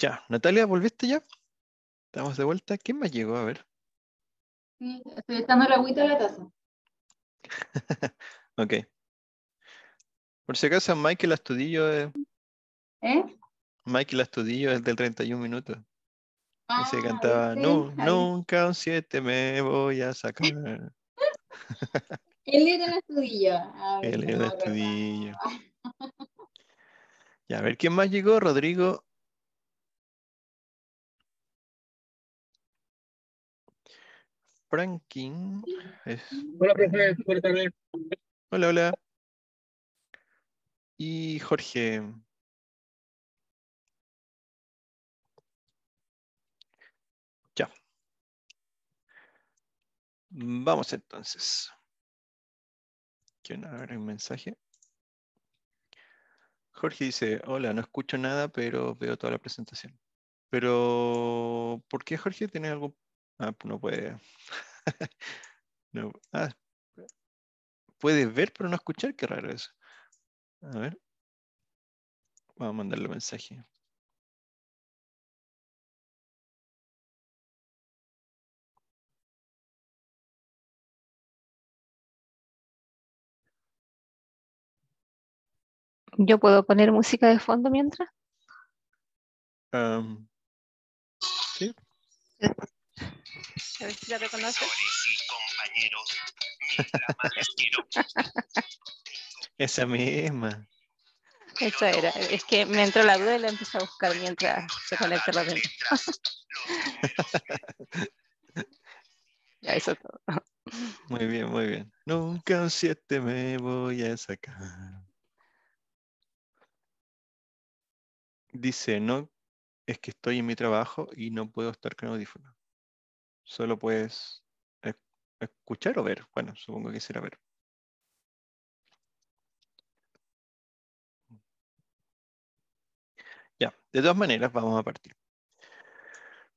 Ya, Natalia, ¿volviste ya? Estamos de vuelta. ¿Quién más llegó? A ver. Sí, estoy echando el agüita a la taza. ok. Por si acaso, Michael Astudillo es... Eh. ¿Eh? Michael Astudillo es del 31 minutos. Ah, y se cantaba, no, nunca un 7 me voy a sacar. Él era el Astudillo. Él era el Astudillo. Ya, a ver, ¿quién más llegó? Rodrigo Franklin. Es... Hola, Hola, hola. Y Jorge. Ya. Vamos entonces. ¿Quién ver un mensaje? Jorge dice, hola, no escucho nada, pero veo toda la presentación. Pero, ¿por qué Jorge? ¿Tiene algo... Ah, pues no puede. no. Ah, ver pero no escuchar, qué raro eso. A ver. Vamos a mandarle un mensaje. ¿Yo puedo poner música de fondo mientras? sí. A ver si Esa misma. Esa era. Es que me entró la duda y la empecé a buscar mientras se conecta la venta. ya, eso todo. Muy bien, muy bien. Nunca un siete me voy a sacar. Dice, no, es que estoy en mi trabajo y no puedo estar con audífonos. Solo puedes escuchar o ver. Bueno, supongo que será ver. Ya, de todas maneras vamos a partir.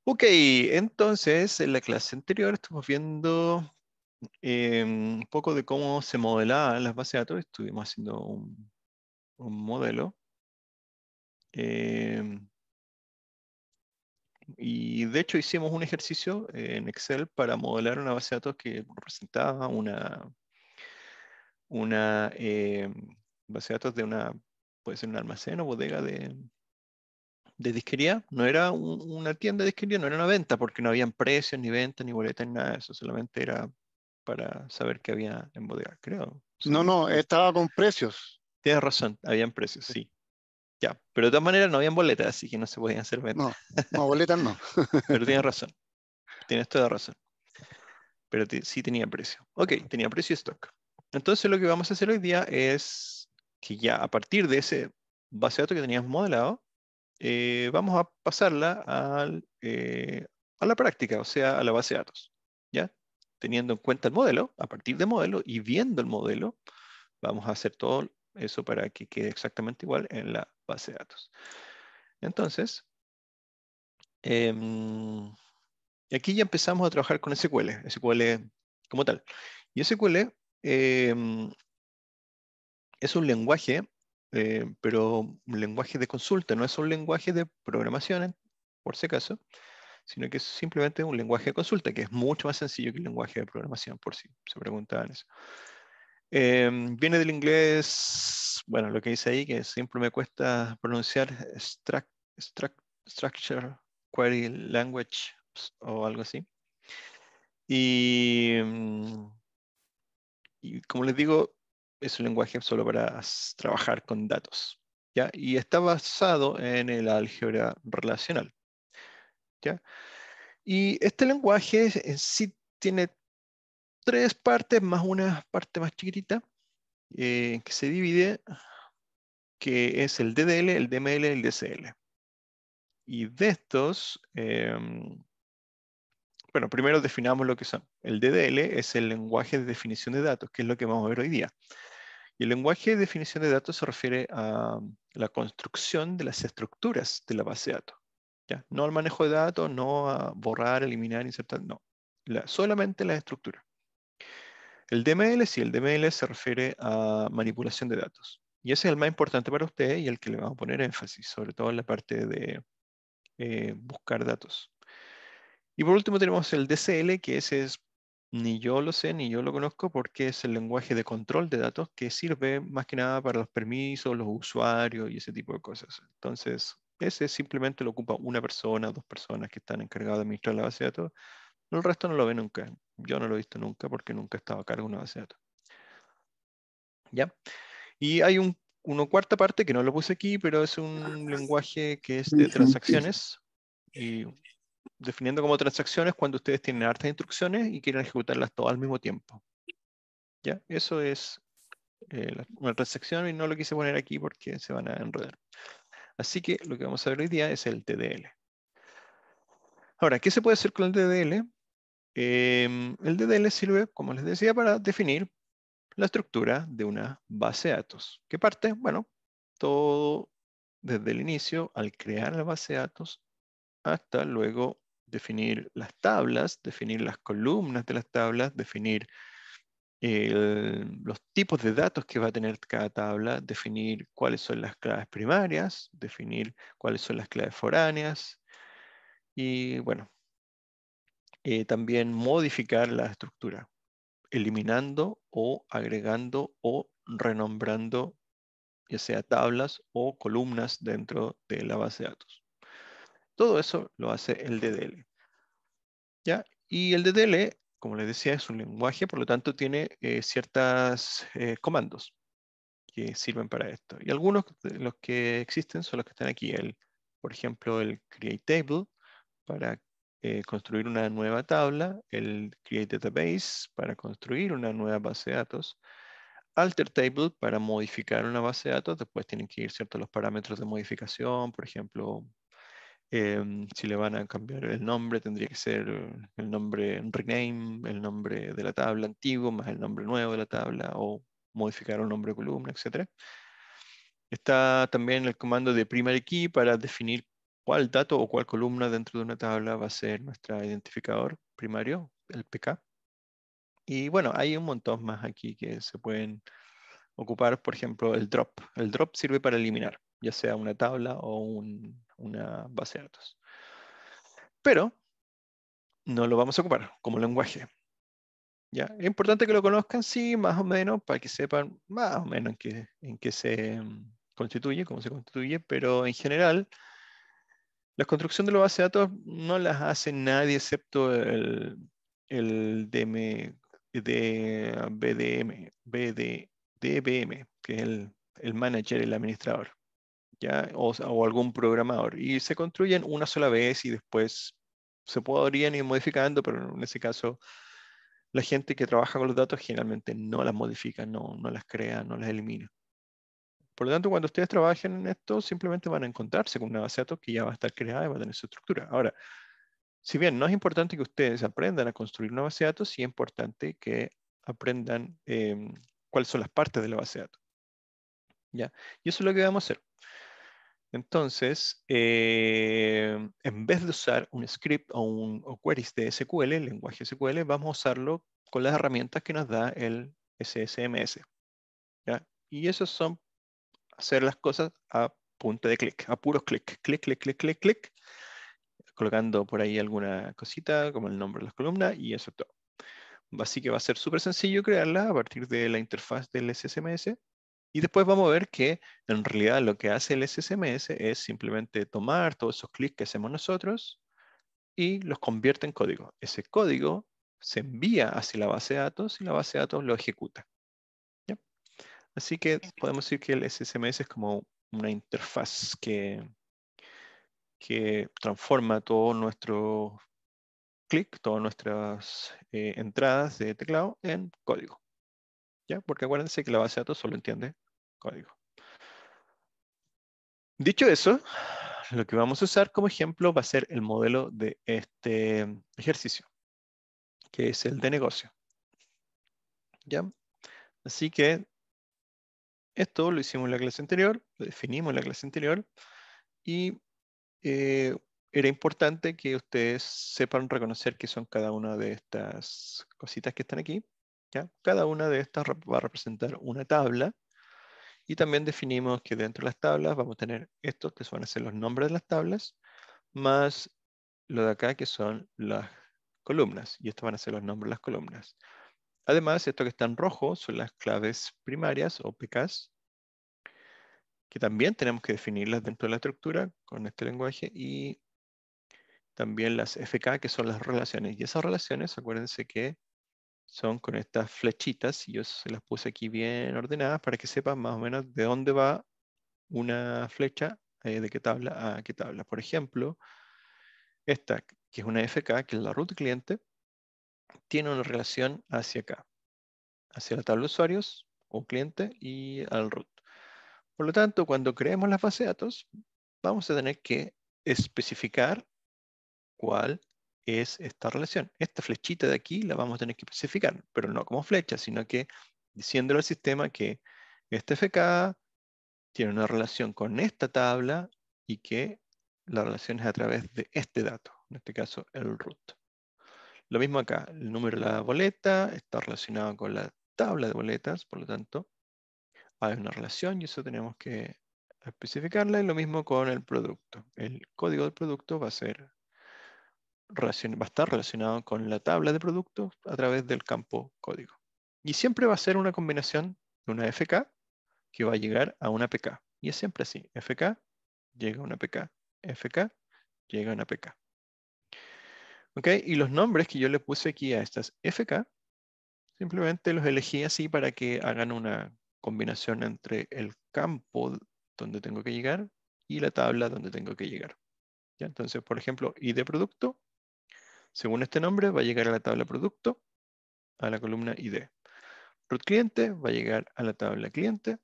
Ok, entonces en la clase anterior estuvimos viendo eh, un poco de cómo se modelaban las bases de datos. Estuvimos haciendo un, un modelo. Eh, y de hecho hicimos un ejercicio en Excel para modelar una base de datos que representaba una, una eh, base de datos de una, puede ser un almacén o bodega de, de disquería. No era una tienda de disquería, no era una venta, porque no habían precios, ni ventas, ni boletas, ni nada de eso. Solamente era para saber qué había en bodega, creo. no, no, estaba con precios. Tienes razón, habían precios, sí. Ya, pero de todas maneras no habían boletas, así que no se podían hacer ventas. No, no boletas no. pero tienes razón. Tienes toda razón. Pero sí tenía precio. Ok, tenía precio y stock. Entonces lo que vamos a hacer hoy día es que ya a partir de ese base de datos que teníamos modelado, eh, vamos a pasarla eh, a la práctica, o sea, a la base de datos. ¿Ya? Teniendo en cuenta el modelo, a partir del modelo y viendo el modelo, vamos a hacer todo eso para que quede exactamente igual en la base de datos. Entonces, em, aquí ya empezamos a trabajar con SQL, SQL como tal. Y SQL em, es un lenguaje, eh, pero un lenguaje de consulta, no es un lenguaje de programación, por si acaso, sino que es simplemente un lenguaje de consulta, que es mucho más sencillo que el lenguaje de programación, por si se preguntaban eso. Em, viene del inglés, bueno, lo que dice ahí, que siempre me cuesta pronunciar, struct, Structure Query Language o algo así. Y, mm, y, como les digo, es un lenguaje solo para trabajar con datos. ¿ya? Y está basado en el álgebra relacional. ¿ya? Y este lenguaje en sí tiene tres partes más una parte más chiquitita eh, que se divide, que es el DDL, el DML y el DCL. Y de estos, em, bueno, primero definamos lo que son. El DDL es el lenguaje de definición de datos, que es lo que vamos a ver hoy día. Y el lenguaje de definición de datos se refiere a la construcción de las estructuras de la base de datos. ¿ya? No al manejo de datos, no a borrar, eliminar, insertar, no. solamente la estructuras. El DML, sí, el DML se refiere a manipulación de datos. Y ese es el más importante para usted y el que le vamos a poner énfasis, sobre todo en la parte de eh, buscar datos. Y por último tenemos el DCL, que ese es, ni yo lo sé, ni yo lo conozco, porque es el lenguaje de control de datos que sirve más que nada para los permisos, los usuarios y ese tipo de cosas. Entonces, ese simplemente lo ocupa una persona, dos personas que están encargadas de administrar la base de datos. El resto no lo ve nunca. Yo no lo he visto nunca porque nunca he estado a cargo de una base de datos. ¿Ya? Y hay una cuarta parte que no lo puse aquí, pero es un ah, lenguaje que es de transacciones. Y definiendo como transacciones cuando ustedes tienen hartas instrucciones y quieren ejecutarlas todas al mismo tiempo. ¿Ya? Eso es eh, una transacción y no lo quise poner aquí porque se van a enredar. Así que lo que vamos a ver hoy día es el TDL. Ahora, ¿qué se puede hacer con el TDL? Em, el DDL sirve, como les decía, para definir la estructura de una base de datos. ¿Qué parte? Bueno, todo desde el inicio, al crear la base de datos, hasta luego definir las tablas, definir las columnas de las tablas, definir los tipos de datos que va a tener cada tabla, definir cuáles son las claves primarias, definir cuáles son las claves foráneas y bueno, eh, también modificar la estructura, eliminando o agregando o renombrando ya sea tablas o columnas dentro de la base de datos. Todo eso lo hace el DDL. Y el DDL, como les decía, es un lenguaje, por lo tanto tiene eh, ciertos eh, comandos que sirven para esto. Y algunos de los que existen son los que están aquí. El, por ejemplo, el create table para eh, construir una nueva tabla, el Create Database para construir una nueva base de datos, Alter Table para modificar una base de datos, después tienen que ir ciertos los parámetros de modificación, por ejemplo, em, si le van a cambiar el nombre, tendría que ser el nombre rename, el nombre de la tabla antiguo, más el nombre nuevo de la tabla, o modificar un nombre de columna, etc. Está también el comando de primary key para definir cuál dato o cuál columna dentro de una tabla va a ser nuestro identificador primario, el PK. Y bueno, hay un montón más aquí que se pueden ocupar, por ejemplo, el drop. El drop sirve para eliminar, ya sea una tabla o una base de datos. Pero no lo vamos a ocupar como lenguaje. ¿Ya? Es importante que lo conozcan, sí, más o menos, para que sepan más o menos en en qué se constituye, cómo se constituye, pero en general la construcción de los base de datos no las hace nadie excepto el, DM, BDM, DBM, que es el, manager, el administrador, ¿ya? O, algún programador. Y se construyen una sola vez y después se podrían ir modificando, pero en ese caso la gente que trabaja con los datos generalmente no las modifica, no, no las crea, no las elimina. Por lo tanto, cuando ustedes trabajen en esto, simplemente van a encontrarse con una base de datos que ya va a estar creada y va a tener su estructura. Ahora, si bien no es importante que ustedes aprendan a construir una base de datos, sí es importante que aprendan em, cuáles son las partes de la base de datos. ¿Ya? Y eso es lo que vamos a hacer. Entonces, em, en vez de usar un script o, un, queries de SQL, el lenguaje SQL, vamos a usarlo con las herramientas que nos da el SSMS. ¿ya? Y esos son hacer las cosas a punta de clic, a puros clic, clic, clic, clic, clic, clic, colocando por ahí alguna cosita como el nombre de las columnas y eso es todo. Así que va a ser súper sencillo crearla a partir de la interfaz del SSMS. Y después vamos a ver que en realidad lo que hace el SSMS es simplemente tomar todos esos clics que hacemos nosotros y los convierte en código. Ese código se envía hacia la base de datos y la base de datos lo ejecuta. Así que podemos decir que el SSMS es como una interfaz que, que transforma todo nuestro clic, todas nuestras eh, entradas de teclado en código. ¿Ya? Porque acuérdense que la base de datos solo entiende código. Dicho eso, lo que vamos a usar como ejemplo va a ser el modelo de este ejercicio, que es el de negocio. ¿Ya? Así que esto lo hicimos en la clase anterior, lo definimos en la clase anterior y eh, era importante que ustedes sepan reconocer que son cada una de estas cositas que están aquí. Cada una de estas va a representar una tabla y también definimos que dentro de las tablas vamos a tener estos que van a ser los nombres de las tablas más lo de acá que son las columnas y estos van a ser los nombres de las columnas. Además, esto que está en rojo son las claves primarias o PKs, que también tenemos que definirlas dentro de la estructura con este lenguaje y también las FK, que son las relaciones. Y esas relaciones, acuérdense que son con estas flechitas, y yo se las puse aquí bien ordenadas para que sepan más o menos de dónde va una flecha, eh, de qué tabla a qué tabla. Por ejemplo, esta, que es una FK, que es la root cliente, tiene una relación hacia acá, hacia la tabla de usuarios o cliente y al root. Por lo tanto, cuando creemos la base de datos, vamos a tener que especificar cuál es esta relación. Esta flechita de aquí la vamos a tener que especificar, pero no como flecha, sino que diciéndole al sistema que este FK tiene una relación con esta tabla y que la relación es a través de este dato, en este caso el root. Lo mismo acá, el número de la boleta está relacionado con la tabla de boletas, por lo tanto, hay una relación y eso tenemos que especificarla. Y lo mismo con el producto. El código del producto va a, ser, va a estar relacionado con la tabla de productos a través del campo código. Y siempre va a ser una combinación de una FK que va a llegar a una PK. Y es siempre así. FK llega a una PK. FK llega a una PK. ¿Ok? Y los nombres que yo le puse aquí a estas FK, simplemente los elegí así para que hagan una combinación entre el campo donde tengo que llegar y la tabla donde tengo que llegar. ¿Ya? Entonces, por ejemplo, ID producto, según este nombre, va a llegar a la tabla producto, a la columna ID. Root cliente va a llegar a la tabla cliente,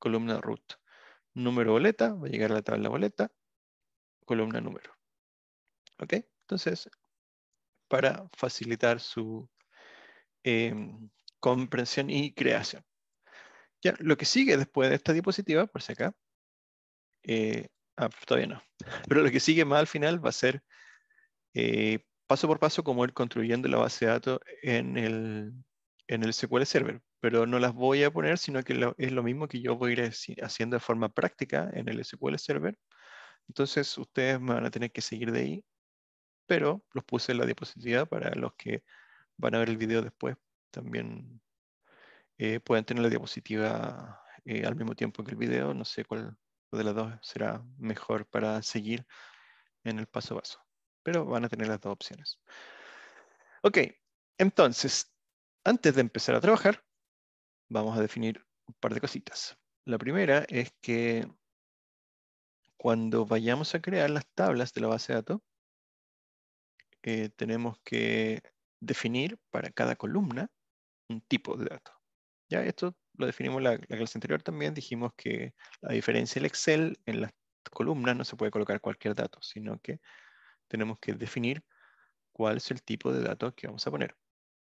columna root. Número boleta va a llegar a la tabla boleta, columna número. ¿Ok? Entonces, para facilitar su em, comprensión y creación. Ya, lo que sigue después de esta diapositiva, por si acá, eh, ah, todavía no, pero lo que sigue más al final va a ser eh, paso por paso como ir construyendo la base de datos en el, en el SQL Server, pero no las voy a poner, sino que es lo mismo que yo voy a ir haciendo de forma práctica en el SQL Server. Entonces ustedes me van a tener que seguir de ahí pero los puse en la diapositiva para los que van a ver el video después también eh, pueden tener la diapositiva eh, al mismo tiempo que el video. No sé cuál de las dos será mejor para seguir en el paso a paso, pero van a tener las dos opciones. Ok, entonces, antes de empezar a trabajar, vamos a definir un par de cositas. La primera es que cuando vayamos a crear las tablas de la base de datos, tenemos que definir para cada columna un tipo de dato. Ya esto lo definimos la, clase anterior también, dijimos que a diferencia del Excel en las columnas no se puede colocar cualquier dato, sino que tenemos que definir cuál es el tipo de datos que vamos a poner.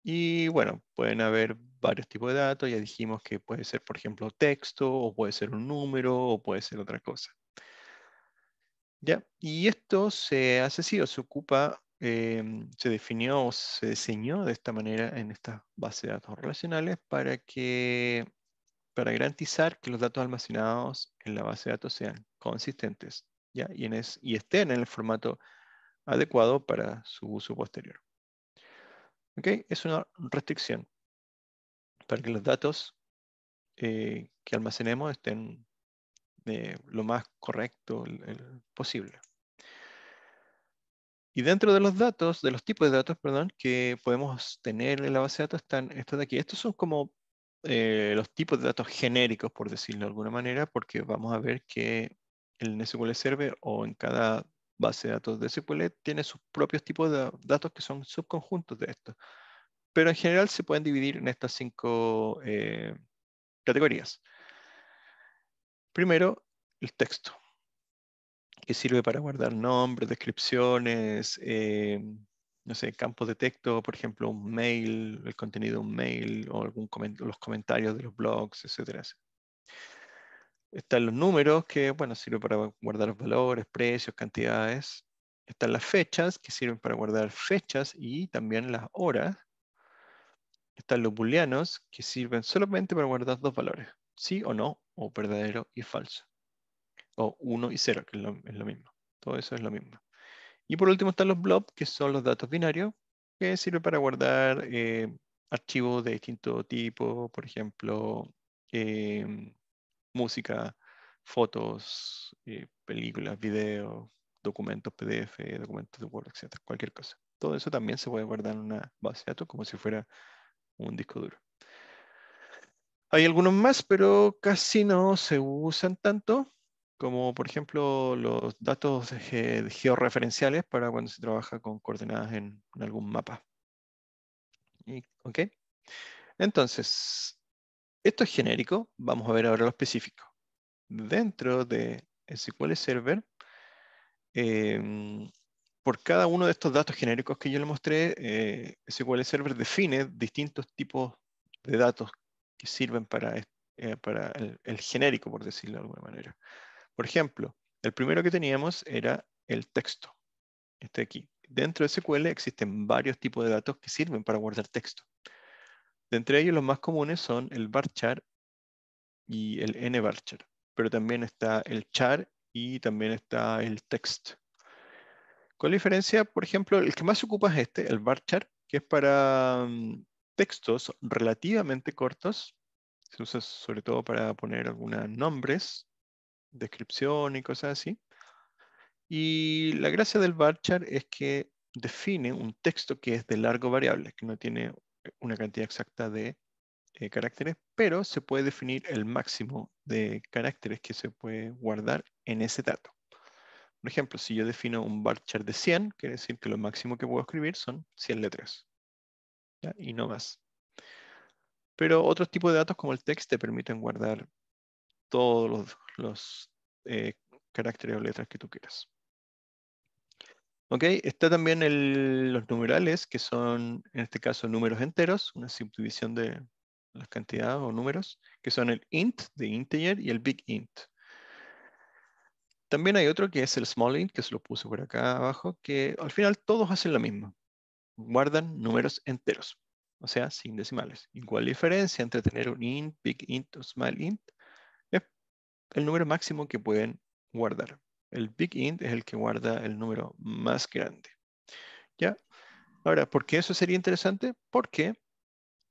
Y bueno, pueden haber varios tipos de datos, ya dijimos que puede ser, por ejemplo, texto, o puede ser un número, o puede ser otra cosa. ¿Ya? Y esto se hace así, o se ocupa Em, se definió o se diseñó de esta manera en esta base de datos relacionales para, que, para garantizar que los datos almacenados en la base de datos sean consistentes Y, estén en el formato adecuado para su uso posterior. ¿Okay? Es una restricción para que los datos eh, que almacenemos estén eh, lo más correcto posible. Y dentro de los datos, de los tipos de datos, perdón, que podemos tener en la base de datos están estos de aquí. Estos son como eh, los tipos de datos genéricos, por decirlo de alguna manera, porque vamos a ver que el SQL Server o en cada base de datos de SQL tiene sus propios tipos de datos que son subconjuntos de estos. Pero en general se pueden dividir en estas cinco eh, categorías. Primero, el texto que sirve para guardar nombres, descripciones, eh, no sé, campos de texto, por ejemplo, un mail, el contenido de un mail o algún los comentarios de los blogs, etc. Están los números, que bueno, sirve para guardar valores, precios, cantidades. Están las fechas, que sirven para guardar fechas y también las horas. Están los booleanos, que sirven solamente para guardar dos valores, sí o no, o verdadero y falso o 1 y 0, que es lo, mismo. Todo eso es lo mismo. Y por último están los blobs, que son los datos binarios, que sirven para guardar eh, archivos de distinto tipo, por ejemplo, em, música, fotos, eh, películas, videos, documentos PDF, documentos de Word, etc. Cualquier cosa. Todo eso también se puede guardar en una base de datos como si fuera un disco duro. Hay algunos más, pero casi no se usan tanto como por ejemplo los datos eh, georreferenciales para cuando se trabaja con coordenadas en, algún mapa. ¿Ok? Entonces, esto es genérico, vamos a ver ahora lo específico. Dentro de SQL Server, em, por cada uno de estos datos genéricos que yo le mostré, eh, SQL Server define distintos tipos de datos que sirven para, eh, el, genérico, por decirlo de alguna manera. Por ejemplo, el primero que teníamos era el texto, este aquí. Dentro de SQL existen varios tipos de datos que sirven para guardar texto. De entre ellos los más comunes son el varchar y el nvarchar, pero también está el char y también está el text. Con diferencia, por ejemplo, el que más se ocupa es este, el varchar, que es para mm, textos relativamente cortos, se usa sobre todo para poner algunos nombres descripción y cosas así. Y la gracia del chart es que define un texto que es de largo variable, que no tiene una cantidad exacta de eh, caracteres, pero se puede definir el máximo de caracteres que se puede guardar en ese dato. Por ejemplo, si yo defino un chart de 100, quiere decir que lo máximo que puedo escribir son 100 letras. Y no más. Pero otros tipos de datos como el text te permiten guardar todos los, eh, caracteres o letras que tú quieras. Okay, está también los numerales, que son en este caso números enteros, una subdivisión de las cantidades o números, que son el int de integer y el big int. También hay otro que es el small int, que se lo puse por acá abajo, que al final todos hacen lo mismo. Guardan números enteros, o sea, sin decimales. Igual cuál diferencia entre tener un int, big int o small int? el número máximo que pueden guardar. El big int es el que guarda el número más grande. ¿Ya? Ahora, ¿por qué eso sería interesante? Porque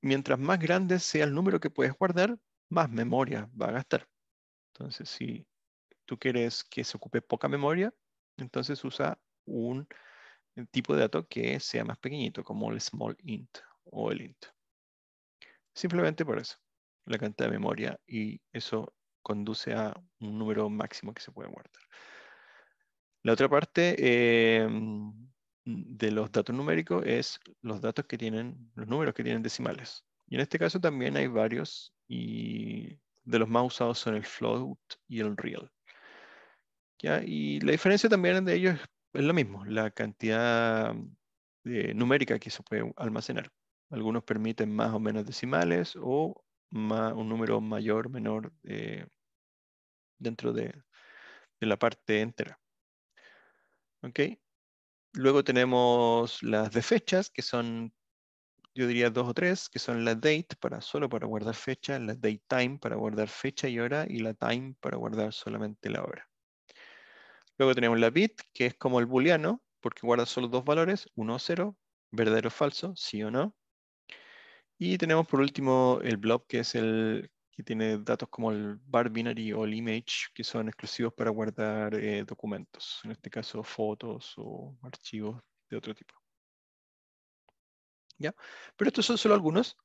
mientras más grande sea el número que puedes guardar, más memoria va a gastar. Entonces, si tú quieres que se ocupe poca memoria, entonces usa un tipo de dato que sea más pequeñito, como el small int o el int. Simplemente por eso, la cantidad de memoria y eso conduce a un número máximo que se puede guardar. La otra parte em, de los datos numéricos es los datos que tienen, los números que tienen decimales. Y en este caso también hay varios y de los más usados son el float y el real. Y la diferencia también de ellos es lo mismo, la cantidad eh, numérica que se puede almacenar. Algunos permiten más o menos decimales o un número mayor, menor eh, dentro de, la parte entera. ¿Ok? Luego tenemos las de fechas, que son, yo diría dos o tres, que son la date, para, solo para guardar fecha, la date time para guardar fecha y hora, y la time para guardar solamente la hora. Luego tenemos la bit, que es como el booleano, porque guarda solo dos valores, Uno o 0, verdadero o falso, sí o no. Y tenemos por último el blob, que es el que tiene datos como el bar binary o el image, que son exclusivos para guardar eh, documentos, en este caso fotos o archivos de otro tipo. ¿Ya? Pero estos son solo algunos.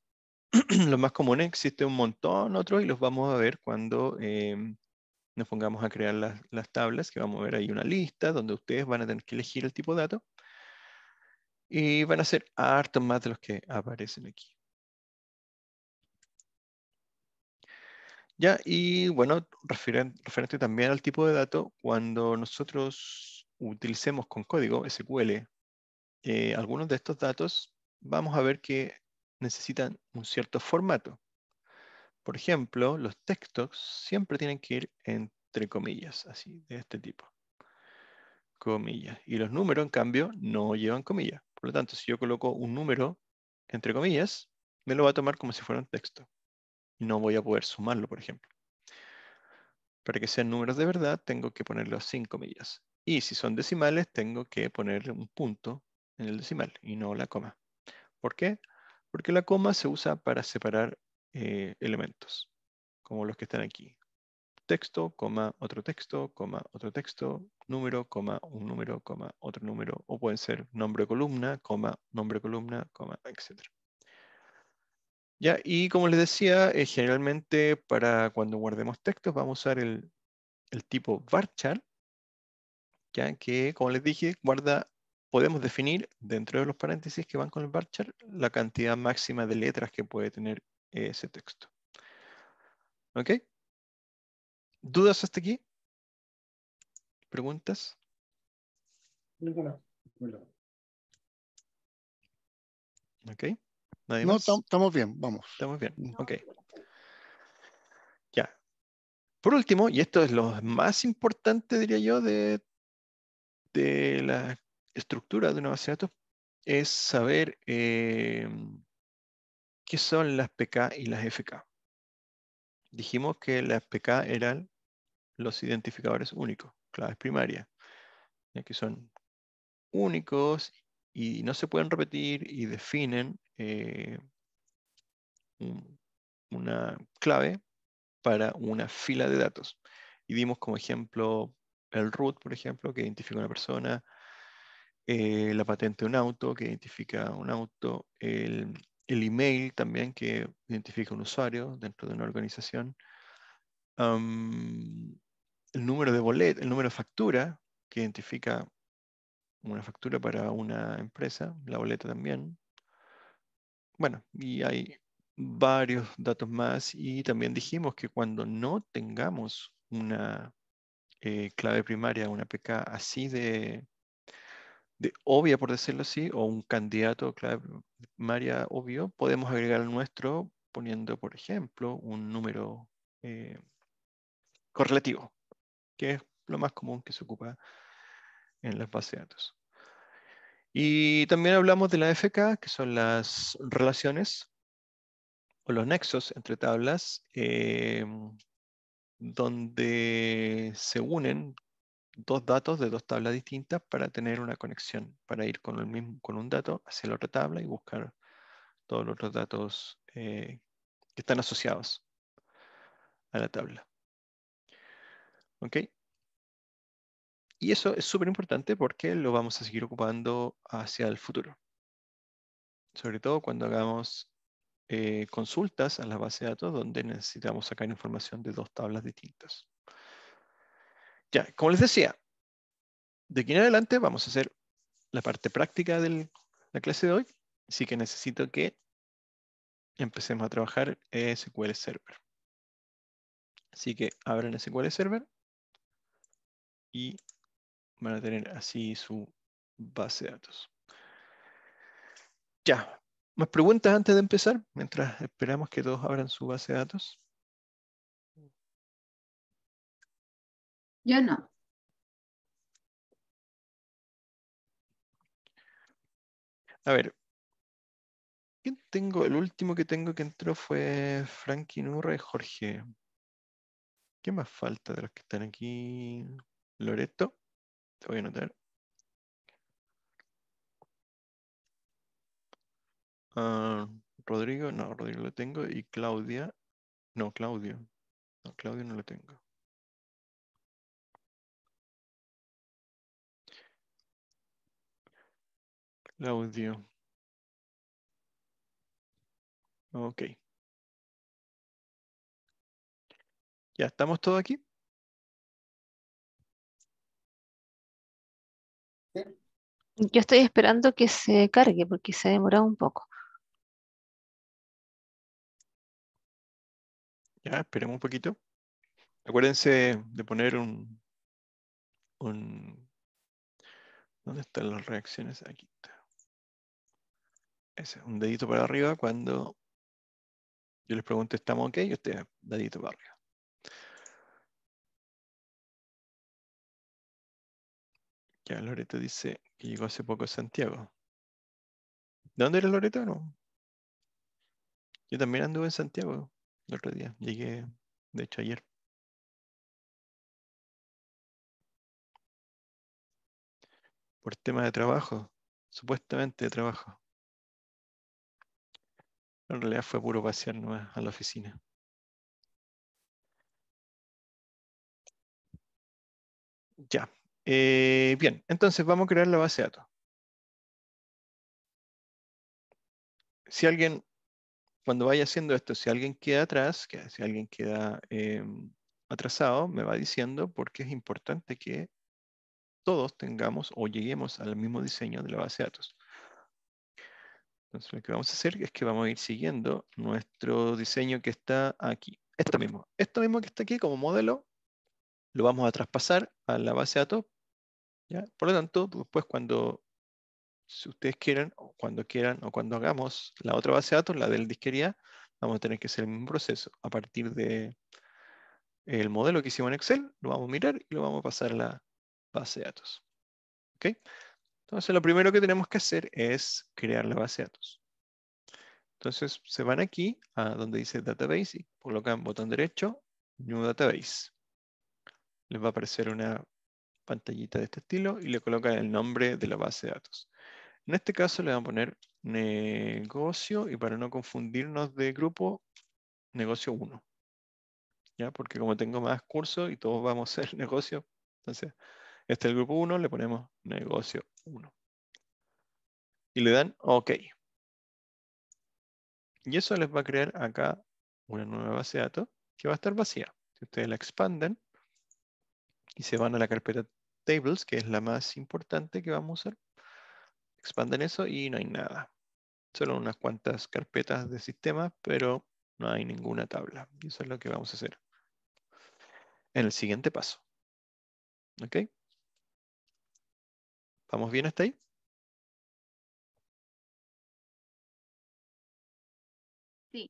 los más comunes, existen un montón otros y los vamos a ver cuando em, nos pongamos a crear las, tablas, que vamos a ver ahí una lista donde ustedes van a tener que elegir el tipo de dato. Y van a ser hartos más de los que aparecen aquí. y bueno, referente también al tipo de dato, cuando nosotros utilicemos con código SQL eh, algunos de estos datos, vamos a ver que necesitan un cierto formato. Por ejemplo, los textos siempre tienen que ir entre comillas, así, de este tipo. Comillas. Y los números, en cambio, no llevan comillas. Por lo tanto, si yo coloco un número entre comillas, me lo va a tomar como si fuera un texto no voy a poder sumarlo, por ejemplo. Para que sean números de verdad, tengo que ponerlo a 5 comillas. Y si son decimales, tengo que ponerle un punto en el decimal y no la coma. ¿Por qué? Porque la coma se usa para separar eh, elementos, como los que están aquí. Texto, coma, otro texto, coma, otro texto, número, coma, un número, coma, otro número, o pueden ser nombre columna, coma, nombre columna, coma, etc. Ya, y como les decía, eh, generalmente para cuando guardemos textos vamos a usar el, tipo varchar, ya que, como les dije, guarda, podemos definir dentro de los paréntesis que van con el varchar la cantidad máxima de letras que puede tener ese texto. ¿Ok? ¿Dudas hasta aquí? ¿Preguntas? Ninguna. Ok no, estamos bien, vamos. Estamos bien, ok. Ya. Por último, y esto es lo más importante, diría yo, de, de la estructura de una base de datos, es saber eh, qué son las PK y las FK. Dijimos que las PK eran los identificadores únicos, claves primarias, que son únicos y no se pueden repetir y definen eh, una clave para una fila de datos. Y dimos como ejemplo el root, por ejemplo, que identifica una persona, eh, la patente de un auto, que identifica un auto, el, email también, que identifica un usuario dentro de una organización, el número de boleto, el número de factura, que identifica una factura para una empresa, la boleta también, bueno, y hay varios datos más y también dijimos que cuando no tengamos una eh, clave primaria, una PK así de, obvia, por decirlo así, o un candidato clave primaria obvio, podemos agregar el nuestro poniendo, por ejemplo, un número eh, correlativo, que es lo más común que se ocupa en las bases de datos. Y también hablamos de la FK, que son las relaciones o los nexos entre tablas, eh, donde se unen dos datos de dos tablas distintas para tener una conexión, para ir con, un dato hacia la otra tabla y buscar todos los otros datos eh, que están asociados a la tabla. ¿Ok? Y eso es súper importante porque lo vamos a seguir ocupando hacia el futuro. Sobre todo cuando hagamos eh, consultas a la base de datos donde necesitamos sacar información de dos tablas distintas. Ya, como les decía, de aquí en adelante vamos a hacer la parte práctica de la clase de hoy. Así que necesito que empecemos a trabajar SQL Server. Así que abren SQL Server y van a tener así su base de datos. Ya, más preguntas antes de empezar, mientras esperamos que todos abran su base de datos. Ya no. A ver. ¿Quién tengo? El último que tengo que entró fue Frankie Nurra y Jorge. ¿Qué más falta de los que están aquí? Loreto. Te voy a anotar. Ah, Rodrigo, no, Rodrigo lo tengo. Y Claudia, no, Claudio. No, Claudio no lo tengo. Claudio. Ok. ¿Ya estamos todos aquí? Yo estoy esperando que se cargue porque se ha demorado un poco. Ya, esperemos un poquito. Acuérdense de poner un, ¿Dónde están las reacciones? Aquí está. Ese, un dedito para arriba cuando yo les pregunto, ¿estamos ok? Ustedes, dedito para arriba. Loreto dice que llegó hace poco a Santiago. ¿De dónde era Loreto? Yo también anduve en Santiago el otro día. Llegué, de hecho, ayer. Por tema de trabajo, supuestamente de trabajo. En realidad fue puro pasear nomás a la oficina. Ya. Eh, bien, entonces vamos a crear la base de datos. Si alguien, cuando vaya haciendo esto, si alguien queda atrás, si alguien queda em, atrasado, me va diciendo porque es importante que todos tengamos o lleguemos al mismo diseño de la base de datos. Entonces lo que vamos a hacer es que vamos a ir siguiendo nuestro diseño que está aquí. Esto mismo, esto mismo que está aquí como modelo, lo vamos a traspasar a la base de datos por lo tanto, después cuando, si ustedes quieran, o cuando quieran, o cuando hagamos la otra base de datos, la del disquería, vamos a tener que hacer el mismo proceso a partir de el modelo que hicimos en Excel, lo vamos a mirar y lo vamos a pasar a la base de datos. Entonces lo primero que tenemos que hacer es crear la base de datos. Entonces se van aquí a donde dice Database y colocan botón derecho, New Database. Les va a aparecer una pantallita de este estilo y le colocan el nombre de la base de datos. En este caso le van a poner negocio y para no confundirnos de grupo, negocio 1. ¿Ya? Porque como tengo más cursos y todos vamos a ser negocio, entonces este es el grupo 1, le ponemos negocio 1. Y le dan OK. Y eso les va a crear acá una nueva base de datos que va a estar vacía. Si ustedes la expanden, y se van a la carpeta tables, que es la más importante que vamos a usar. Expanden eso y no hay nada. Solo unas cuantas carpetas de sistemas, pero no hay ninguna tabla. Y eso es lo que vamos a hacer en el siguiente paso. ¿Ok? ¿Vamos bien hasta ahí? Sí.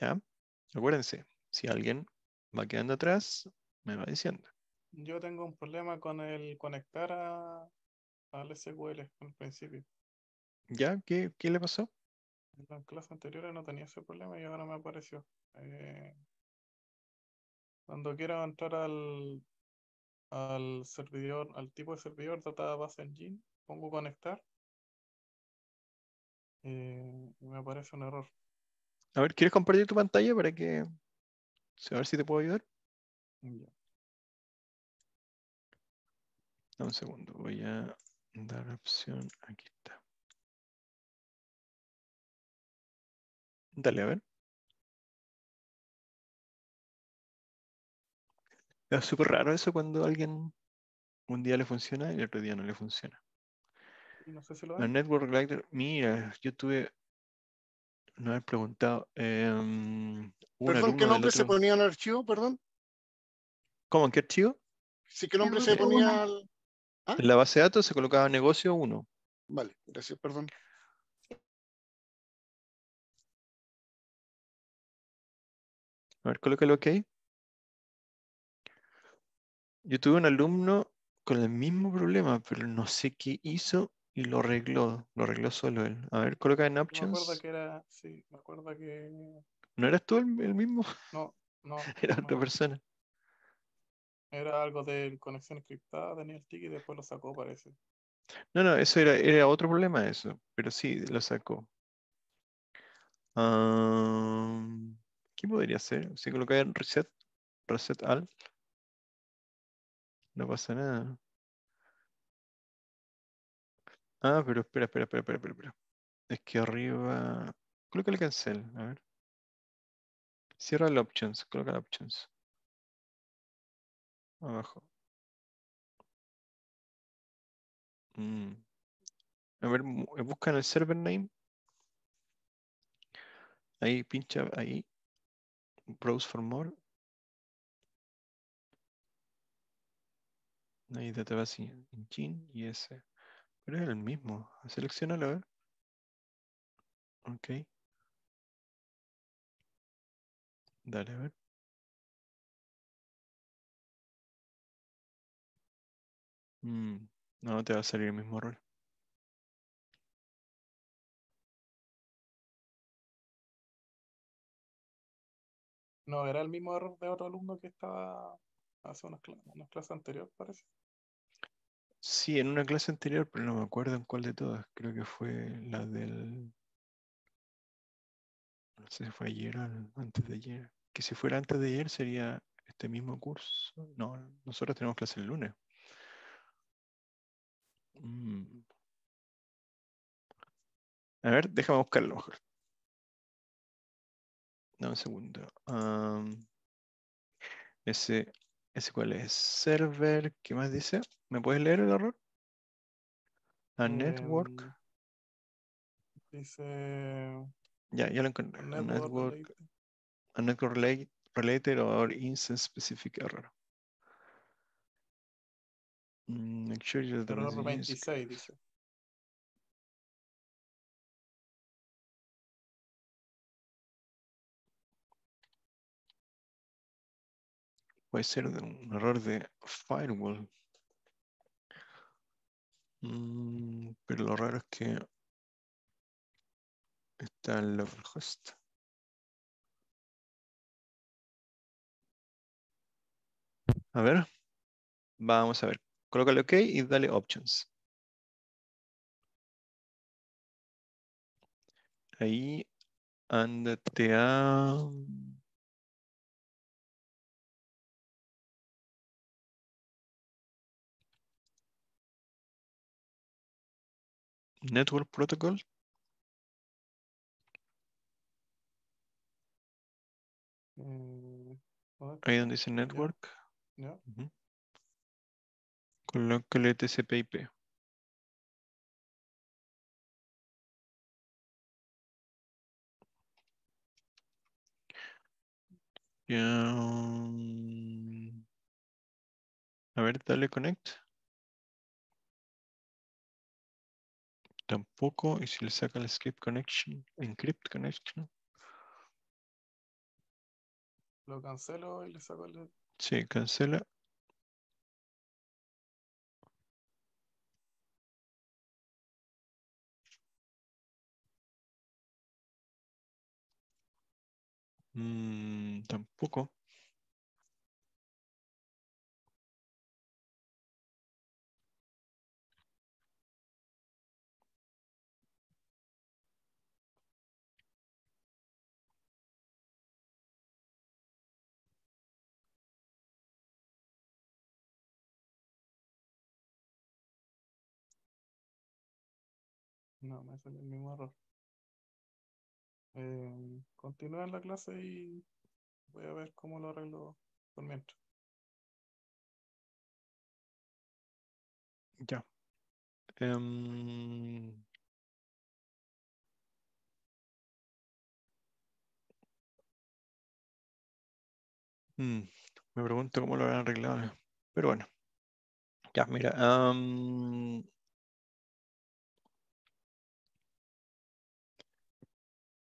Ya. Acuérdense, si alguien va quedando atrás, me va diciendo. Yo tengo un problema con el conectar a, al SQL al principio. ¿Ya? ¿Qué, le pasó? En la clase anterior no tenía ese problema y ahora me apareció. Eh, cuando quiero entrar al, al servidor, al tipo de servidor Database Engine, pongo conectar. Eh, me aparece un error. A ver, ¿quieres compartir tu pantalla para que a ver si te puedo ayudar. un segundo, voy a dar opción. Aquí está. Dale, a ver. Es súper raro eso cuando alguien un día le funciona y el otro día no le funciona. No La Network Lighter mira, yo tuve no haber preguntado. Em, perdón, ¿qué nombre se ponía en el archivo? Perdón. ¿Cómo? ¿En qué archivo? Sí, ¿qué nombre se ponía ah? En la base de datos se colocaba negocio 1. Vale, gracias, perdón. A ver, colócalo OK. Yo tuve un alumno con el mismo problema, pero no sé qué hizo y lo arregló, lo arregló solo él. A ver, coloca en Upchance. Me acuerdo que era, ¿No eras tú el, mismo? No, no. era otra persona. Era algo de conexión encriptada, tenía el ticket y después lo sacó, parece. No, no, eso era, era otro problema eso, pero sí, lo sacó. ¿Qué podría hacer? Si coloca en reset, reset alt. no pasa nada. Ah, pero espera, espera, espera, espera, espera. Es que arriba. Coloca el cancel, a ver. Cierra el options, coloca el options. Abajo. Mm. A ver, eh, buscan el server name. Ahí, pincha ahí. Browse for more. Ahí database engine y ese. Es el mismo. Seleccionalo, a ver. Ok. Dale, a ver. Mm, no, te va a salir el mismo error. No, era el mismo error de otro alumno que estaba hace unas, clases unas clases anteriores, parece. Sí, en una clase anterior, pero no me acuerdo en cuál de todas. Creo que fue la del. No sé si fue ayer o antes de ayer. Que si fuera antes de ayer sería este mismo curso. No, nosotros tenemos clase el lunes. Mm. A ver, déjame buscarlo Dame un segundo. ese, ese cuál es. Server, ¿qué más dice? ¿Me puedes leer el error? A em, network. Dice. Ya, ya lo encontré. A network. a network related, or instance specific error. Mm, make sure you're the error 26, dice. Puede ser un error de firewall. Mm, pero lo raro es que está en localhost. A ver, vamos a ver. Colócale OK y dale Options. Ahí andate a Network Protocol. Mm, Ahí donde dice Network. Yeah. el TCP/IP. Mm. A ver, dale connect. tampoco. Y si le saca el escape connection, encrypt connection. Lo cancelo y le saco el. Sí, cancela. Mm, tampoco. No, me salió el mismo error. Em, continúa en la clase y voy a ver cómo lo arreglo por mientras. Ya. Em, mm, me pregunto cómo lo habrán arreglado. Pero bueno. Ya, mira. Em,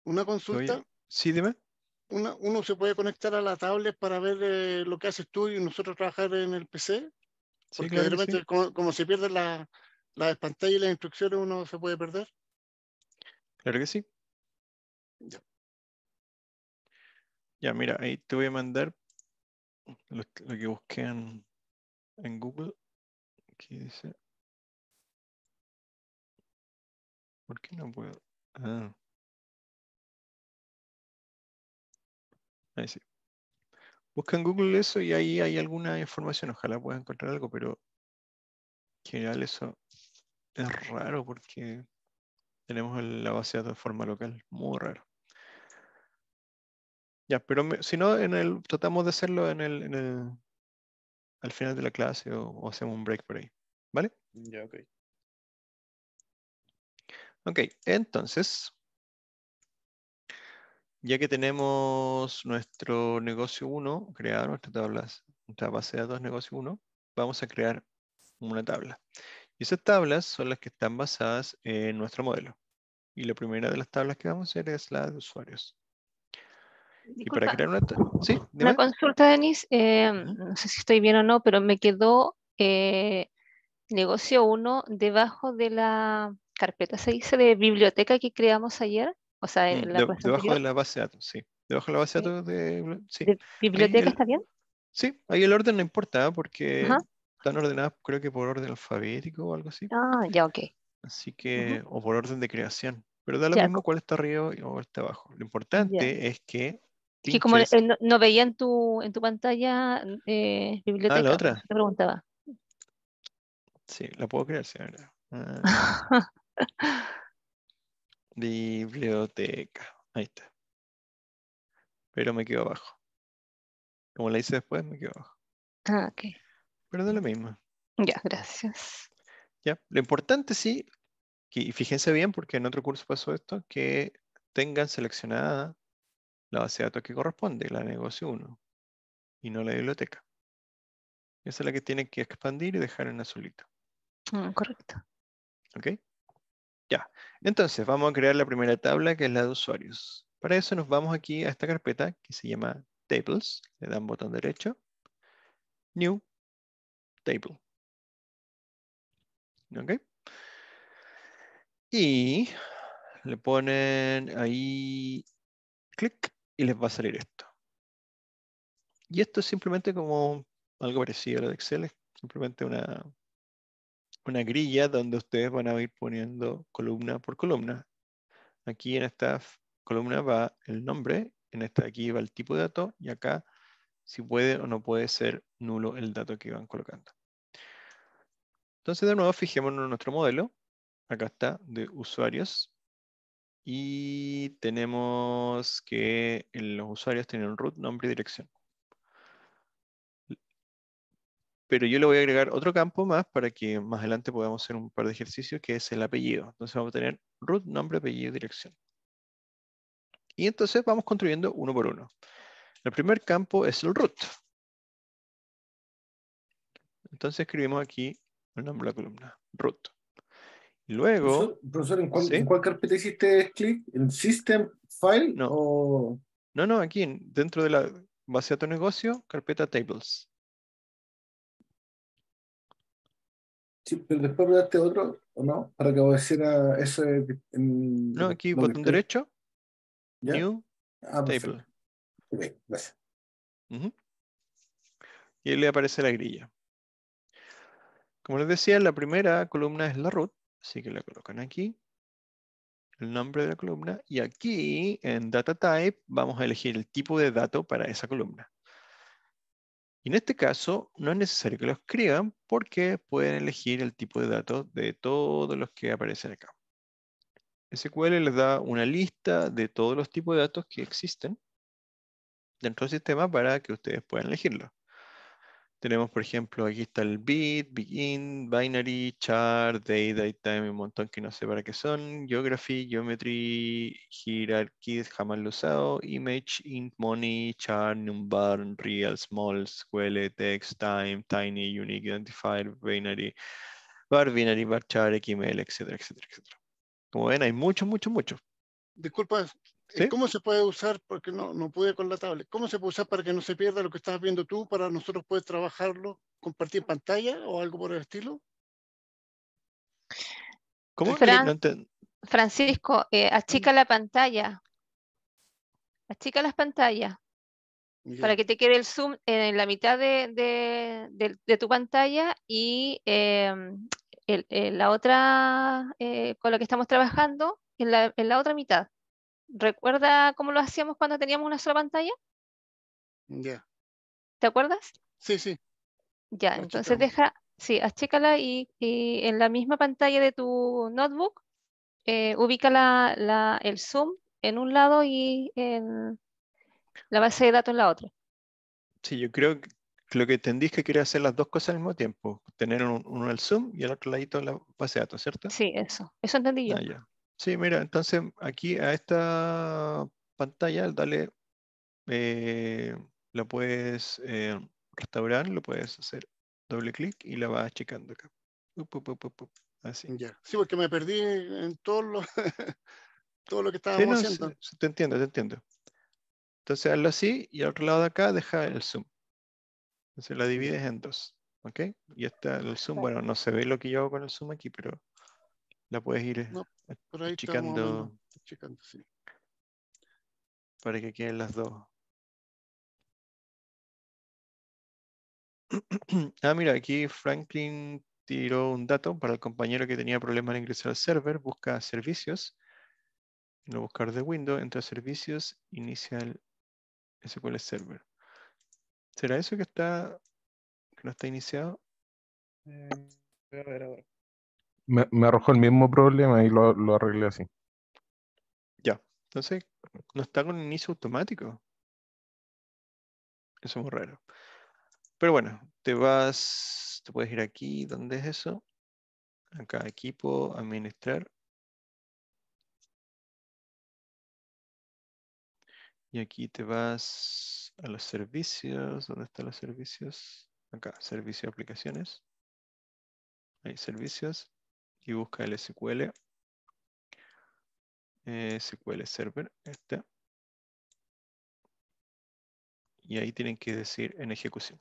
Una consulta. Sí, dime. ¿Uno se puede conectar a la tablet para ver eh, lo que haces tú y nosotros trabajar en el PC? Porque sí, como, se pierden las la pantallas y las instrucciones, uno se puede perder. Claro que sí. Ya. Ya, mira, ahí te voy a mandar lo, que busqué en, Google. Aquí dice. ¿Por qué no puedo? Ah. Ahí sí. en Google eso y ahí hay alguna información. Ojalá puedas encontrar algo, pero en general eso es raro porque tenemos la base de datos de forma local. Muy raro. Ya, pero si no, en el, tratamos de hacerlo en el, al final de la clase o, o, hacemos un break por ahí. ¿Vale? Ya, ok. Ok, entonces ya que tenemos nuestro negocio 1 creado, nuestra, tablas nuestra base de datos negocio 1, vamos a crear una tabla. Y esas tablas son las que están basadas en nuestro modelo. Y la primera de las tablas que vamos a hacer es la de usuarios. y para crear una, ¿sí? una consulta, Denis, eh, no sé si estoy bien o no, pero me quedó eh, negocio 1 debajo de la carpeta, se dice, de biblioteca que creamos ayer. O sea, mm, la debajo de la base de datos, sí. Debajo de la base de datos de... Sí. ¿Biblioteca está bien? Sí, ahí el orden no importa ¿eh? porque están ordenadas creo que por orden alfabético o algo así. Ah, ya, ok. Así que, o por orden de creación. Pero da lo mismo cuál está arriba o cuál está abajo. Lo importante es que que como no, veía en tu, en tu pantalla eh, biblioteca. Ah, la otra. Te preguntaba. Sí, la puedo crear sí, ah. Biblioteca. Ahí está. Pero me quedo abajo. Como la hice después, me quedo abajo. Ah, ok. Pero de lo mismo. Ya, gracias. Ya, lo importante sí, y fíjense bien, porque en otro curso pasó esto, que tengan seleccionada la base de datos que corresponde, la negocio 1, y no la biblioteca. Esa es la que tienen que expandir y dejar en azulito. Ah, correcto. ¿Ok? Ya, entonces vamos a crear la primera tabla que es la de usuarios. Para eso nos vamos aquí a esta carpeta que se llama Tables. Le dan botón derecho. New Table. ¿Ok? Y le ponen ahí clic y les va a salir esto. Y esto es simplemente como algo parecido a lo de Excel, es simplemente una, una grilla donde ustedes van a ir poniendo columna por columna. Aquí en esta columna va el nombre, en esta aquí va el tipo de dato y acá si puede o no puede ser nulo el dato que van colocando. Entonces de nuevo fijémonos en nuestro modelo. Acá está de usuarios y tenemos que los usuarios tienen root, nombre y dirección. pero yo le voy a agregar otro campo más para que más adelante podamos hacer un par de ejercicios, que es el apellido. Entonces vamos a tener root, nombre, apellido, dirección. Y entonces vamos construyendo uno por uno. El primer campo es el root. Entonces escribimos aquí el nombre de la columna, root. Luego... Profesor, ¿en, cuál, carpeta hiciste clic? ¿En System File? No. no, no, aquí dentro de la base de tu negocio, carpeta Tables. Sí, pero después das otro, ¿o no? Para que obedeciera ese. En, no, aquí botón derecho. New. Ah, table. Ok, Y ahí le aparece la grilla. Como les decía, la primera columna es la root, así que la colocan aquí. El nombre de la columna. Y aquí, en data type, vamos a elegir el tipo de dato para esa columna. Y en este caso no es necesario que los escriban porque pueden elegir el tipo de datos de todos los que aparecen acá. SQL les da una lista de todos los tipos de datos que existen dentro del sistema para que ustedes puedan elegirlo. Tenemos, por ejemplo, aquí está el bit, begin, binary, char, date, datetime, un montón que no sé para qué son, geography, geometry, hierarchies, jamás lo usado, image, int, money, char, number, real, small, sql, text, time, tiny, unique, identifier, binary, bar, binary, bar, char, xml, etcétera, etcétera, etcétera. Como ven, hay mucho, mucho, mucho. Disculpa, ¿Cómo se puede usar? Porque no, pude con la tablet. ¿Cómo se puede usar para que no se pierda lo que estás viendo tú, para nosotros poder trabajarlo, compartir pantalla o algo por el estilo? ¿Cómo? Francisco, eh, achica la pantalla. Achica las pantallas. Para que te quede el zoom en la mitad de, tu pantalla y em, eh, la otra eh, con la que estamos trabajando en la otra mitad. ¿Recuerda cómo lo hacíamos cuando teníamos una sola pantalla? Ya. ¿Te acuerdas? Sí, sí. Ya, entonces deja, sí, achécala y, en la misma pantalla de tu notebook eh, ubica la, el zoom en un lado y la base de datos en la otra. Sí, yo creo que lo que entendí es que quería hacer las dos cosas al mismo tiempo, tener uno, el zoom y el otro ladito la base de datos, ¿cierto? Sí, eso, eso entendí yo. Ah, ya. Sí, mira, entonces aquí a esta pantalla, dale, eh, la puedes eh, restaurar, lo puedes hacer doble clic y la vas checando acá. Así. Sí, porque me perdí en todo lo, todo lo que estábamos haciendo. te entiendo, te entiendo. Entonces hazlo así y al otro lado de acá deja el zoom. Entonces la divides en dos. ¿Ok? Y está el zoom. Bueno, no se ve lo que yo hago con el zoom aquí, pero la puedes ir por ahí Para que queden las dos. ah, mira, aquí Franklin tiró un dato para el compañero que tenía problemas al ingresar al server. Busca servicios. No buscar de Windows, entra a servicios, inicia el SQL Server. ¿Será eso que está que no está iniciado? voy eh, a ver ahora me, me, arrojó el mismo problema y lo, lo arreglé así. Ya, entonces no está con inicio automático. Eso es muy raro. Pero bueno, te vas, te puedes ir aquí, ¿dónde es eso? Acá, equipo, administrar. Y aquí te vas a los servicios. ¿Dónde están los servicios? Acá, servicio de aplicaciones. Ahí, servicios y busca el SQL. Eh, SQL Server, este. Y ahí tienen que decir en ejecución.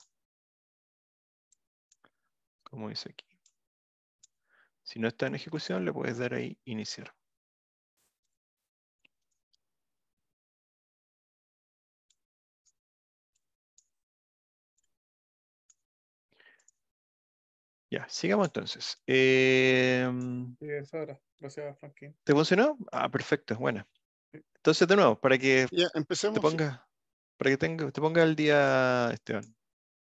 Como dice aquí. Si no está en ejecución, le puedes dar ahí iniciar. Ya, sigamos entonces. Em, sí, es ahora. Gracias, Franklin. ¿Te funcionó? Ah, perfecto, es buena. Entonces, de nuevo, para que ya, empecemos. te ponga, para que tenga, te ponga el día, Esteban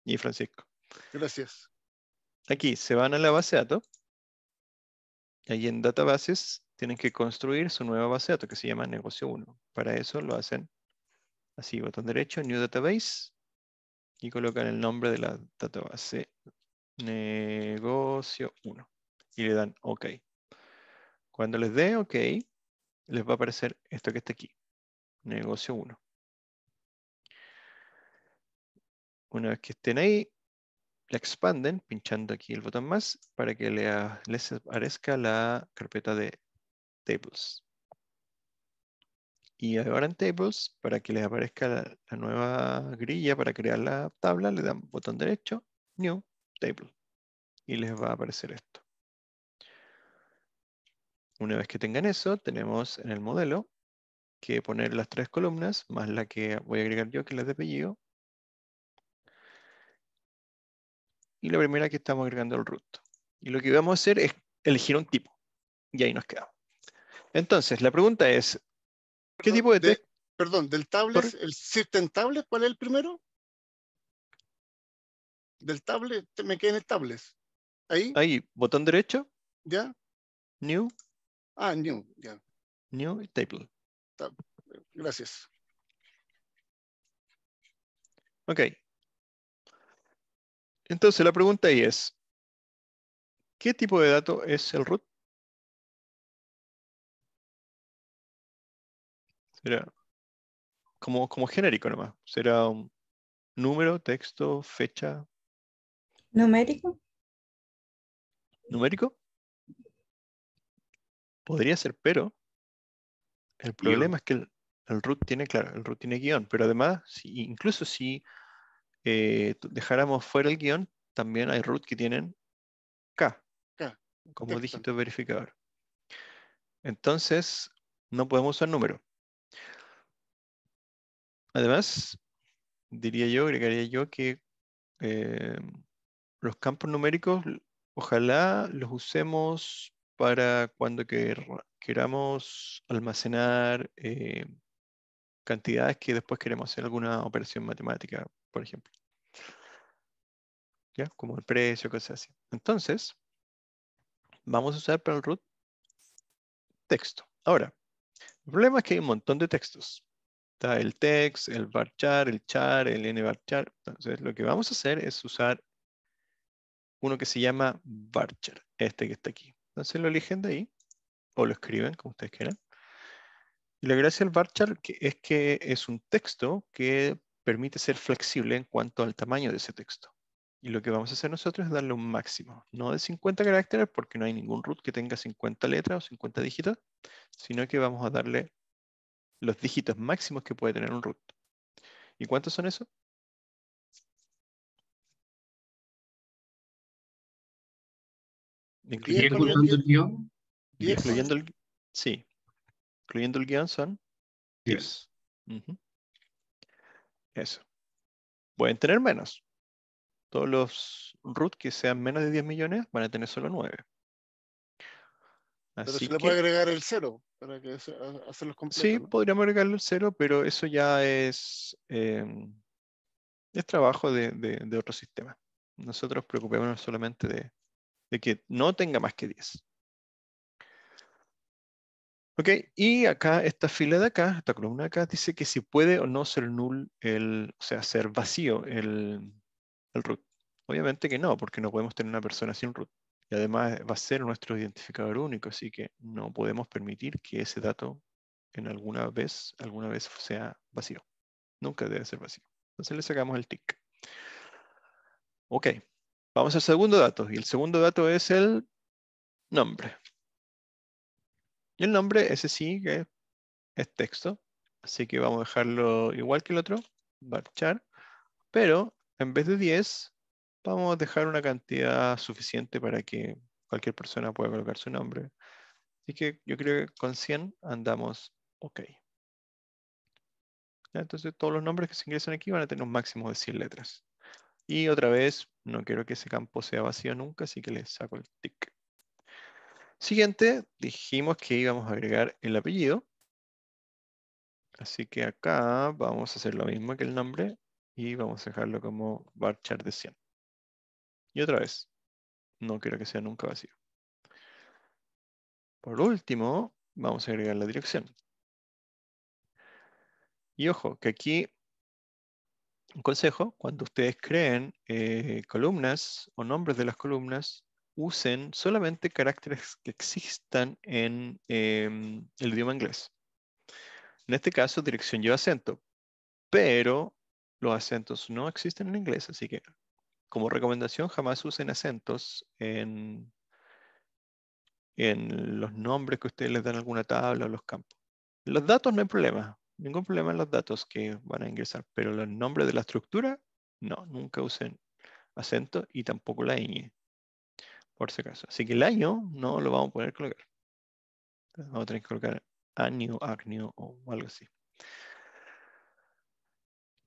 y Francisco. Gracias. Aquí se van a la base de datos. Ahí en databases tienen que construir su nueva base de datos que se llama negocio 1. Para eso lo hacen así, botón derecho, new database y colocan el nombre de la database negocio 1 y le dan OK. Cuando les dé OK, les va a aparecer esto que está aquí, negocio 1. Una vez que estén ahí, la expanden pinchando aquí el botón más para que les aparezca la carpeta de tables. Y ahora en tables, para que les aparezca la, la nueva grilla para crear la tabla, le dan botón derecho, new, table y les va a aparecer esto. Una vez que tengan eso, tenemos en el modelo que poner las tres columnas, más la que voy a agregar yo, que es la de apellido. Y la primera que estamos agregando el root. Y lo que vamos a hacer es elegir un tipo. Y ahí nos quedamos. Entonces, la pregunta es, ¿qué tipo de, Perdón, del tablet, el system tablet, ¿cuál es el primero? del tablet, me quedé en el tablet Ahí. Ahí, botón derecho. Ya. New. Ah, new, ya. New table. Gracias. Ok. Entonces la pregunta ahí es, ¿qué tipo de dato es el root? Será como, como genérico nomás. Será un número, texto, fecha, ¿Numérico? ¿Numérico? Podría ser, pero el problema es que el, root tiene, claro, el root tiene guión, pero además, incluso si eh, dejáramos fuera el guión, también hay root que tienen K, como dígito verificador. Entonces, no podemos usar número. Además, diría yo, agregaría yo que eh, los campos numéricos, ojalá los usemos para cuando queramos almacenar eh, cantidades que después queremos hacer alguna operación matemática, por ejemplo. ¿Ya? Como el precio, cosas así. Entonces, vamos a usar para el root texto. Ahora, el problema es que hay un montón de textos. Está el text, el bar el char, el bar chart. Entonces, lo que vamos a hacer es usar uno que se llama Varchar, este que está aquí. Entonces lo eligen de ahí, o lo escriben, como ustedes quieran. Y la gracia del Varchar es que es un texto que permite ser flexible en cuanto al tamaño de ese texto. Y lo que vamos a hacer nosotros es darle un máximo, no de 50 caracteres, porque no hay ningún root que tenga 50 letras o 50 dígitos, sino que vamos a darle los dígitos máximos que puede tener un root. ¿Y cuántos son esos? Incluyendo, el guión. el, sí. Incluyendo el guión son 10. Eso. Pueden tener menos. Todos los root que sean menos de 10 millones van a tener solo 9. Así pero se que... le puede agregar el cero para que hacer hacerlos completos. Sí, podríamos agregarle el cero, pero eso ya es, em, es trabajo de, de, de, otro sistema. Nosotros preocupémonos solamente de, de que no tenga más que 10. Ok, y acá esta fila de acá, esta columna de acá, dice que si puede o no ser null, el, o sea, ser vacío el, el root. Obviamente que no, porque no podemos tener una persona sin root. Y además va a ser nuestro identificador único, así que no podemos permitir que ese dato en alguna vez, alguna vez sea vacío. Nunca debe ser vacío. Entonces le sacamos el tick. Ok, Vamos al segundo dato, y el segundo dato es el nombre. Y el nombre, ese sí que es texto, así que vamos a dejarlo igual que el otro, barchar, pero en vez de 10, vamos a dejar una cantidad suficiente para que cualquier persona pueda colocar su nombre. Así que yo creo que con 100 andamos ok. Entonces todos los nombres que se ingresan aquí van a tener un máximo de 100 letras. Y otra vez, no quiero que ese campo sea vacío nunca, así que le saco el tick. Siguiente, dijimos que íbamos a agregar el apellido. Así que acá vamos a hacer lo mismo que el nombre y vamos a dejarlo como barchar de 100. Y otra vez, no quiero que sea nunca vacío. Por último, vamos a agregar la dirección. Y ojo, que aquí un consejo, cuando ustedes creen eh, columnas o nombres de las columnas, usen solamente caracteres que existan en em, el idioma inglés. En este caso, dirección lleva acento, pero los acentos no existen en inglés, así que como recomendación jamás usen acentos en, en los nombres que ustedes les dan a alguna tabla o los campos. Los datos no hay problema, ningún problema en los datos que van a ingresar, pero los nombres de la estructura, no, nunca usen acento y tampoco la ñ, por si acaso. Así que el año no lo vamos a poder colocar. Vamos a tener que colocar año, año o algo así.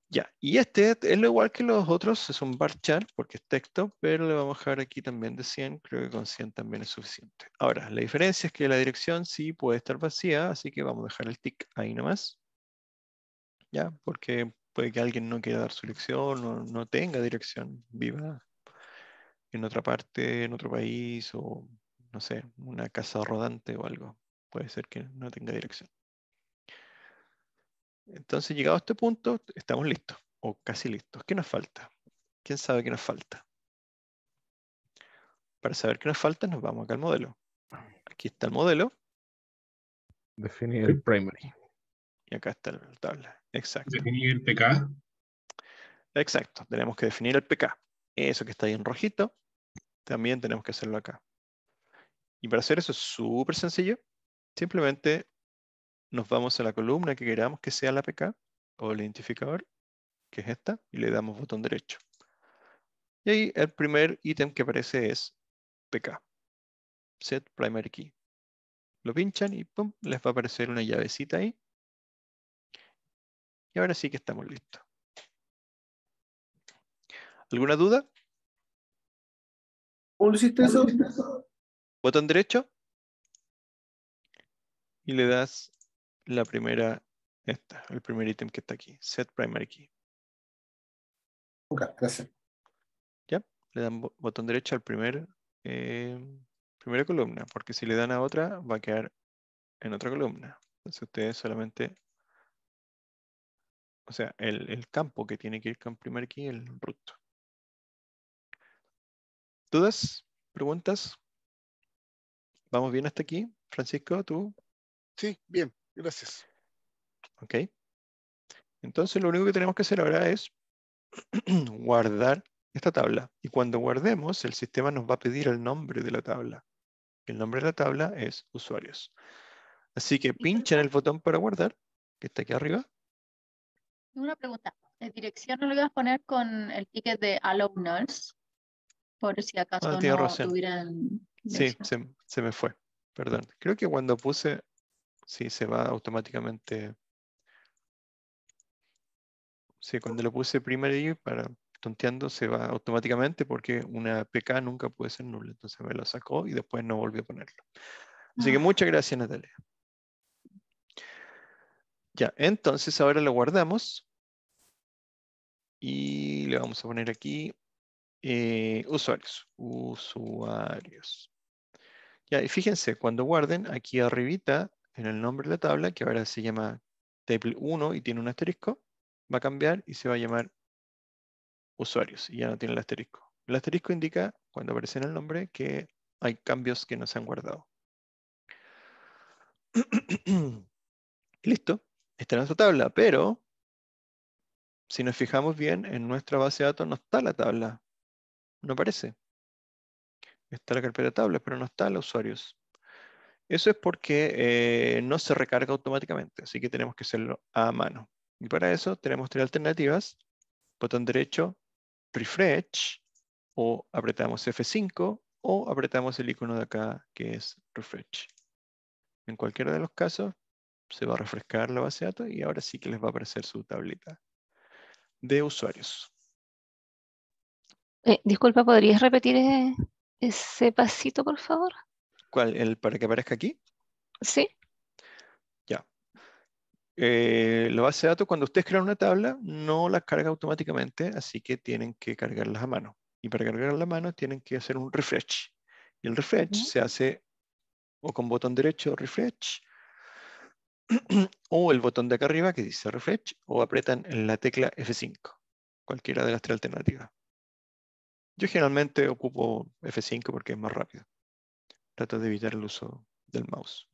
Ya, y este es lo igual que los otros, es un bar chart porque es texto, pero le vamos a dejar aquí también de 100, creo que con 100 también es suficiente. Ahora, la diferencia es que la dirección sí puede estar vacía, así que vamos a dejar el tick ahí nomás. Porque puede que alguien no quiera dar su lección O no tenga dirección, viva en otra parte, en otro país, o no sé, una casa rodante o algo. Puede ser que no tenga dirección. Entonces, llegado a este punto, estamos listos, o casi listos. ¿Qué nos falta? ¿Quién sabe qué nos falta? Para saber qué nos falta, nos vamos acá al modelo. Aquí está el modelo. Definir el primary. Y acá está la tabla. Exacto. Definir el PK. Exacto, tenemos que definir el PK. Eso que está ahí en rojito, también tenemos que hacerlo acá. Y para hacer eso es súper sencillo. Simplemente nos vamos a la columna que queramos que sea la PK o el identificador, que es esta, y le damos botón derecho. Y ahí el primer ítem que aparece es PK, set primary key. Lo pinchan y pum, les va a aparecer una llavecita ahí y ahora sí que estamos listos. ¿Alguna duda? eso? Botón derecho. Y le das la primera, esta, el primer ítem que está aquí, set primary key. Ok, gracias. Ya, le dan botón derecho al primer, em, primera columna, porque si le dan a otra va a quedar en otra columna. Entonces ustedes solamente o sea, el, campo que tiene que ir con primer key, el root. ¿Dudas? ¿Preguntas? ¿Vamos bien hasta aquí? Francisco, ¿tú? Sí, bien, gracias. Ok. Entonces lo único que tenemos que hacer ahora es guardar esta tabla. Y cuando guardemos, el sistema nos va a pedir el nombre de la tabla. El nombre de la tabla es usuarios. Así que pincha el botón para guardar, que está aquí arriba. Una pregunta. ¿De dirección no lo ibas a poner con el ticket de Nurse? Por si acaso ah, no tuvieran... Sí, se, me fue. Perdón. Creo que cuando puse... Sí, se va automáticamente... Sí, cuando lo puse y para tonteando se va automáticamente porque una PK nunca puede ser nula. Entonces me lo sacó y después no volvió a ponerlo. Así que ah. muchas gracias Natalia. Ya, entonces ahora lo guardamos. Y le vamos a poner aquí eh, usuarios. Usuarios. Ya, y fíjense, cuando guarden, aquí arribita, en el nombre de la tabla, que ahora se llama table 1 y tiene un asterisco, va a cambiar y se va a llamar usuarios. Y ya no tiene el asterisco. El asterisco indica, cuando aparece en el nombre, que hay cambios que no se han guardado. Listo. Está en nuestra tabla, pero si nos fijamos bien, en nuestra base de datos no está la tabla. No parece. Está la carpeta de tablas, pero no está los usuarios. Eso es porque eh, no se recarga automáticamente, así que tenemos que hacerlo a mano. Y para eso tenemos tres alternativas. Botón derecho, refresh, o apretamos F5, o apretamos el icono de acá que es refresh. En cualquiera de los casos, se va a refrescar la base de datos y ahora sí que les va a aparecer su tablita de usuarios. Eh, disculpa, ¿podrías repetir e-, ese pasito, por favor? ¿Cuál? ¿El para que aparezca aquí? Sí. Ya. Eh, la base de datos, cuando ustedes crean una tabla, no la carga automáticamente, así que tienen que cargarlas a mano. Y para cargarlas a mano tienen que hacer un refresh. Y el refresh se hace o con botón derecho refresh o el botón de acá arriba que dice refresh o apretan la tecla F5, cualquiera de las tres alternativas. Yo generalmente ocupo F5 porque es más rápido. Trato de evitar el uso del mouse.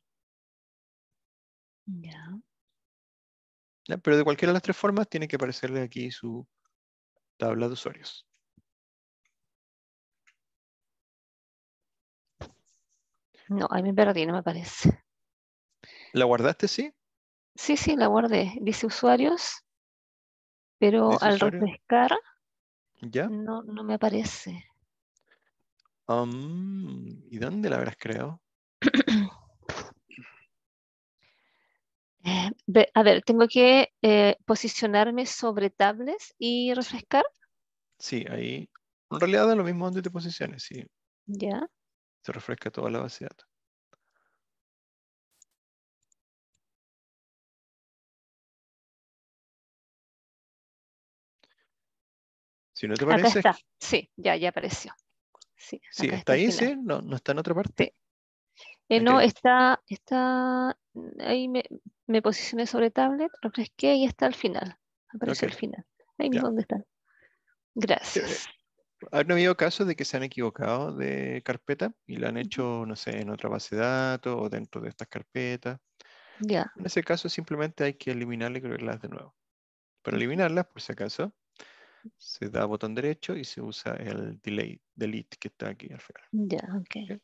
Pero de cualquiera de las tres formas tiene que aparecerle aquí su tabla de usuarios. No, a mí me perdí, no me parece. ¿La guardaste, sí? Sí, sí, la guardé. Dice usuarios, pero al refrescar ¿Ya? No, no me aparece. Um, ¿Y dónde la habrás creado? Eh, a ver, tengo que eh, posicionarme sobre tablets y refrescar. Sí, ahí. En realidad es lo mismo donde te posiciones, sí. Ya. Se refresca toda la base de datos. Si no te parece. Acá está. Sí, ya, ya apareció. Sí, está, ahí, este sí, no, no, está en otra parte. Eh, no, está, está. Ahí me, me, posicioné sobre tablet, que y está al final. Aparece al final. Ahí mismo donde está. Eh, Gracias. Eh, ¿Han habido casos de que se han equivocado de carpeta y la han hecho, no sé, en otra base de datos o dentro de estas carpetas? Ya. En ese caso simplemente hay que eliminarle y crearlas de nuevo. Para eliminarlas, por si acaso, se da botón derecho y se usa el delay, delete que está aquí al final. Ya, ok.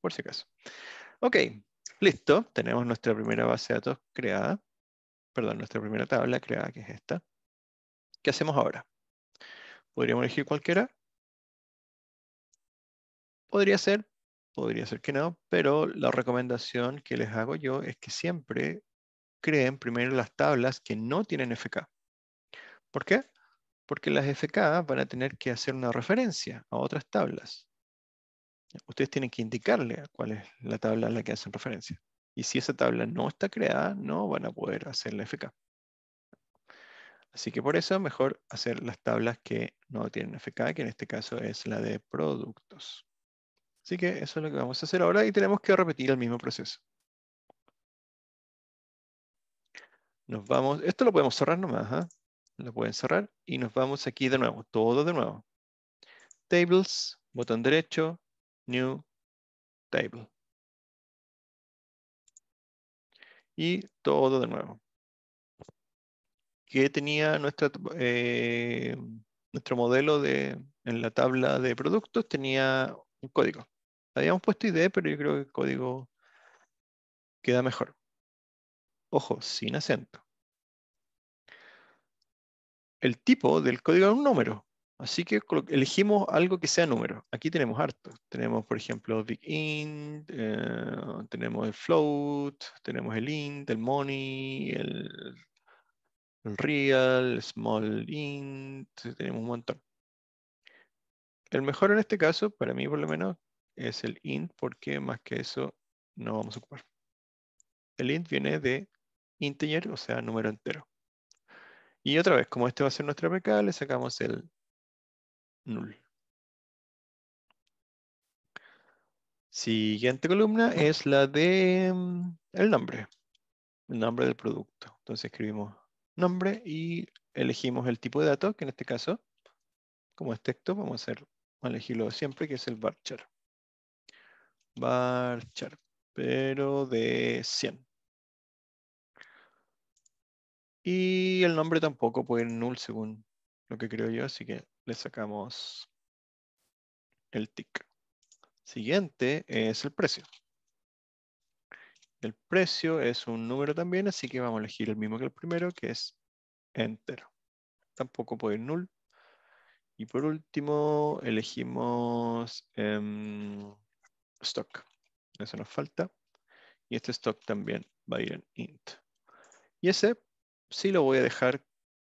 Por si acaso. Ok, listo. Tenemos nuestra primera base de datos creada. Perdón, nuestra primera tabla creada, que es esta. ¿Qué hacemos ahora? ¿Podríamos elegir cualquiera? Podría ser, podría ser que no, pero la recomendación que les hago yo es que siempre creen primero las tablas que no tienen FK. ¿Por qué? Porque las FK van a tener que hacer una referencia a otras tablas. Ustedes tienen que indicarle a cuál es la tabla a la que hacen referencia. Y si esa tabla no está creada, no van a poder hacer la FK. Así que por eso mejor hacer las tablas que no tienen FK, que en este caso es la de productos. Así que eso es lo que vamos a hacer ahora y tenemos que repetir el mismo proceso. Nos vamos, esto lo podemos cerrar nomás, ¿eh? lo pueden cerrar y nos vamos aquí de nuevo, todo de nuevo. Tables, botón derecho, New Table. Y todo de nuevo. ¿Qué tenía nuestra, eh, nuestro modelo de, en la tabla de productos? Tenía un código. Habíamos puesto ID, pero yo creo que el código queda mejor. Ojo, sin acento el tipo del código es un número. Así que elegimos algo que sea número. Aquí tenemos harto. Tenemos, por ejemplo, big int, eh, tenemos el float, tenemos el int, el money, el, real, small int, tenemos un montón. El mejor en este caso, para mí por lo menos, es el int, porque más que eso no vamos a ocupar. El int viene de integer, o sea, número entero. Y otra vez, como este va a ser nuestra PK, le sacamos el null. Siguiente columna es la de mm, el nombre. El nombre del producto. Entonces escribimos nombre y elegimos el tipo de dato, que en este caso, como es texto, vamos a, hacer, elegirlo siempre, que es el varchar. Varchar, pero de 100. Y el nombre tampoco puede ir null según lo que creo yo, así que le sacamos el tick. Siguiente es el precio. El precio es un número también, así que vamos a elegir el mismo que el primero, que es entero. Tampoco puede ir null. Y por último, elegimos em, stock. Eso nos falta. Y este stock también va a ir en int. Y ese sí lo voy a dejar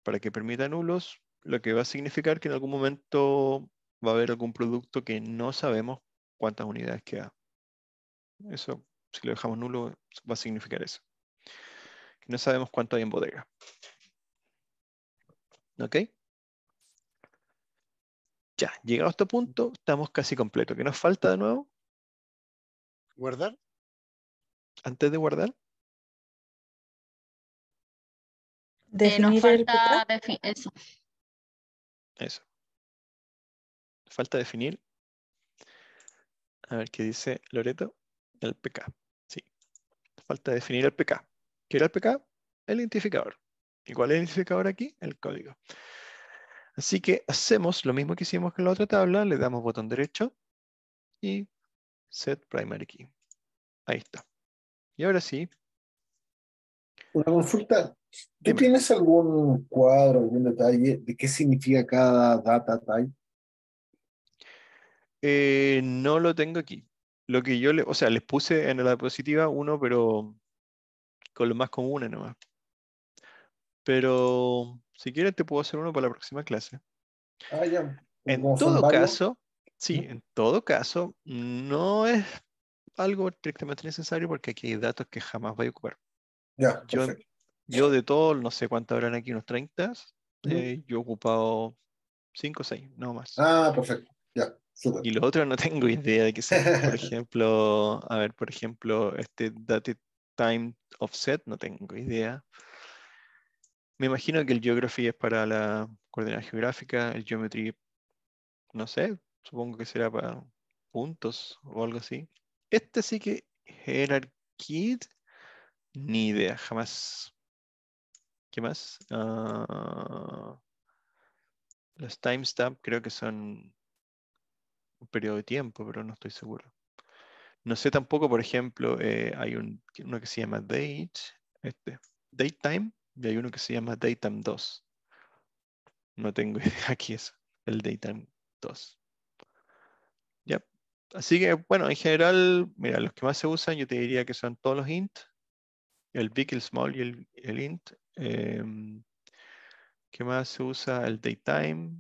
para que permita nulos, lo que va a significar que en algún momento va a haber algún producto que no sabemos cuántas unidades queda. Eso, si lo dejamos nulo, va a significar eso. Que no sabemos cuánto hay en bodega. ¿Ok? Ya, llegado a este punto, estamos casi completo. ¿Qué nos falta de nuevo? ¿Guardar? ¿Antes de guardar? De eh, nos falta eso. Eso. Falta definir. A ver qué dice Loreto. El PK. Sí. Falta definir el PK. ¿Qué era el PK? El identificador. ¿Y cuál es el identificador aquí? El código. Así que hacemos lo mismo que hicimos con la otra tabla. Le damos botón derecho y set primary key. Ahí está. Y ahora sí. Una consulta. ¿Tú tienes algún cuadro, algún detalle de qué significa cada data type? Eh, no lo tengo aquí. Lo que yo, le, o sea, les puse en la diapositiva uno, pero con lo más común, nomás. Pero si quieres te puedo hacer uno para la próxima clase. Ah, ya. En todo caso, sí, en todo caso, no es algo directamente necesario porque aquí hay datos que jamás voy a ocupar. Ya, yo, yo de todo, no sé cuánto habrán aquí, unos 30, eh, yo he ocupado 5 o 6, no más. Ah, perfecto, Y los otros no tengo idea de qué sea. Por ejemplo, a ver, por ejemplo, este Dated Time Offset, no tengo idea. Me imagino que el Geography es para la coordenada geográfica, el Geometry, no sé, supongo que será para puntos o algo así. Este sí que Hierarchy, ni idea, jamás más? Ah, las los creo que son un periodo de tiempo, pero no estoy seguro. No sé tampoco, por ejemplo, eh, hay un, uno que se llama Date, este, time, y hay uno que se llama Datetime 2. No tengo idea aquí es el Datetime 2. ya Así que, bueno, en general, mira, los que más se usan yo te diría que son todos los int, el big, el small y el int, Em, ¿Qué más se usa? El daytime,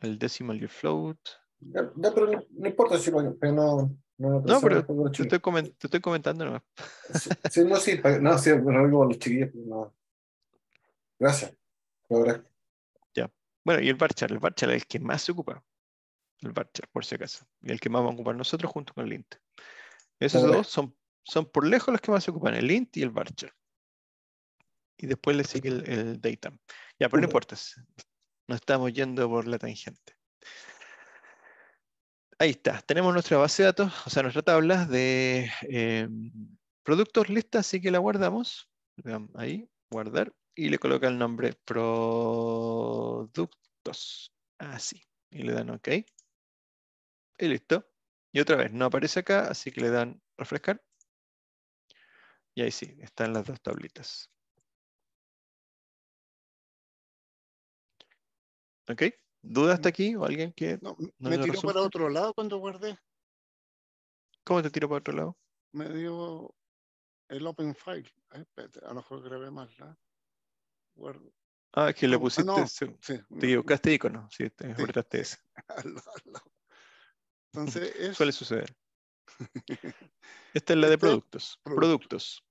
el decimal Your float. No, pero no, importa si pero no, no, pero te estoy, comentando Sí, no, sí, no, sí, los chiquillos, Gracias. ya. Bueno, y el Varchar el Varchar es el que más se ocupa. El Varchar, por si acaso. Y el que más va a ocupar nosotros junto con el int. Esos dos son, son por lejos los que más se ocupan, el int y el Varchar y después le sigue el, el data. Ya, pero pues, no importa, No estamos yendo por la tangente. Ahí está, tenemos nuestra base de datos, o sea, nuestra tabla de eh, productos lista, así que la guardamos. Ahí, guardar, y le coloca el nombre productos. Así, y le dan OK. Y listo. Y otra vez, no aparece acá, así que le dan refrescar. Y ahí sí, están las dos tablitas. Ok. Duda hasta mm. aquí o alguien que.? No, me tiró para otro lado cuando guardé. ¿Cómo te tiró para otro lado? Me dio el open file. a lo mejor grabé mal. ¿la? ¿ah? ah, es que le ah, pusiste. te no. icono. Sí, te guardaste ese. Entonces. Suele suceder. Esta es la de productos. productos.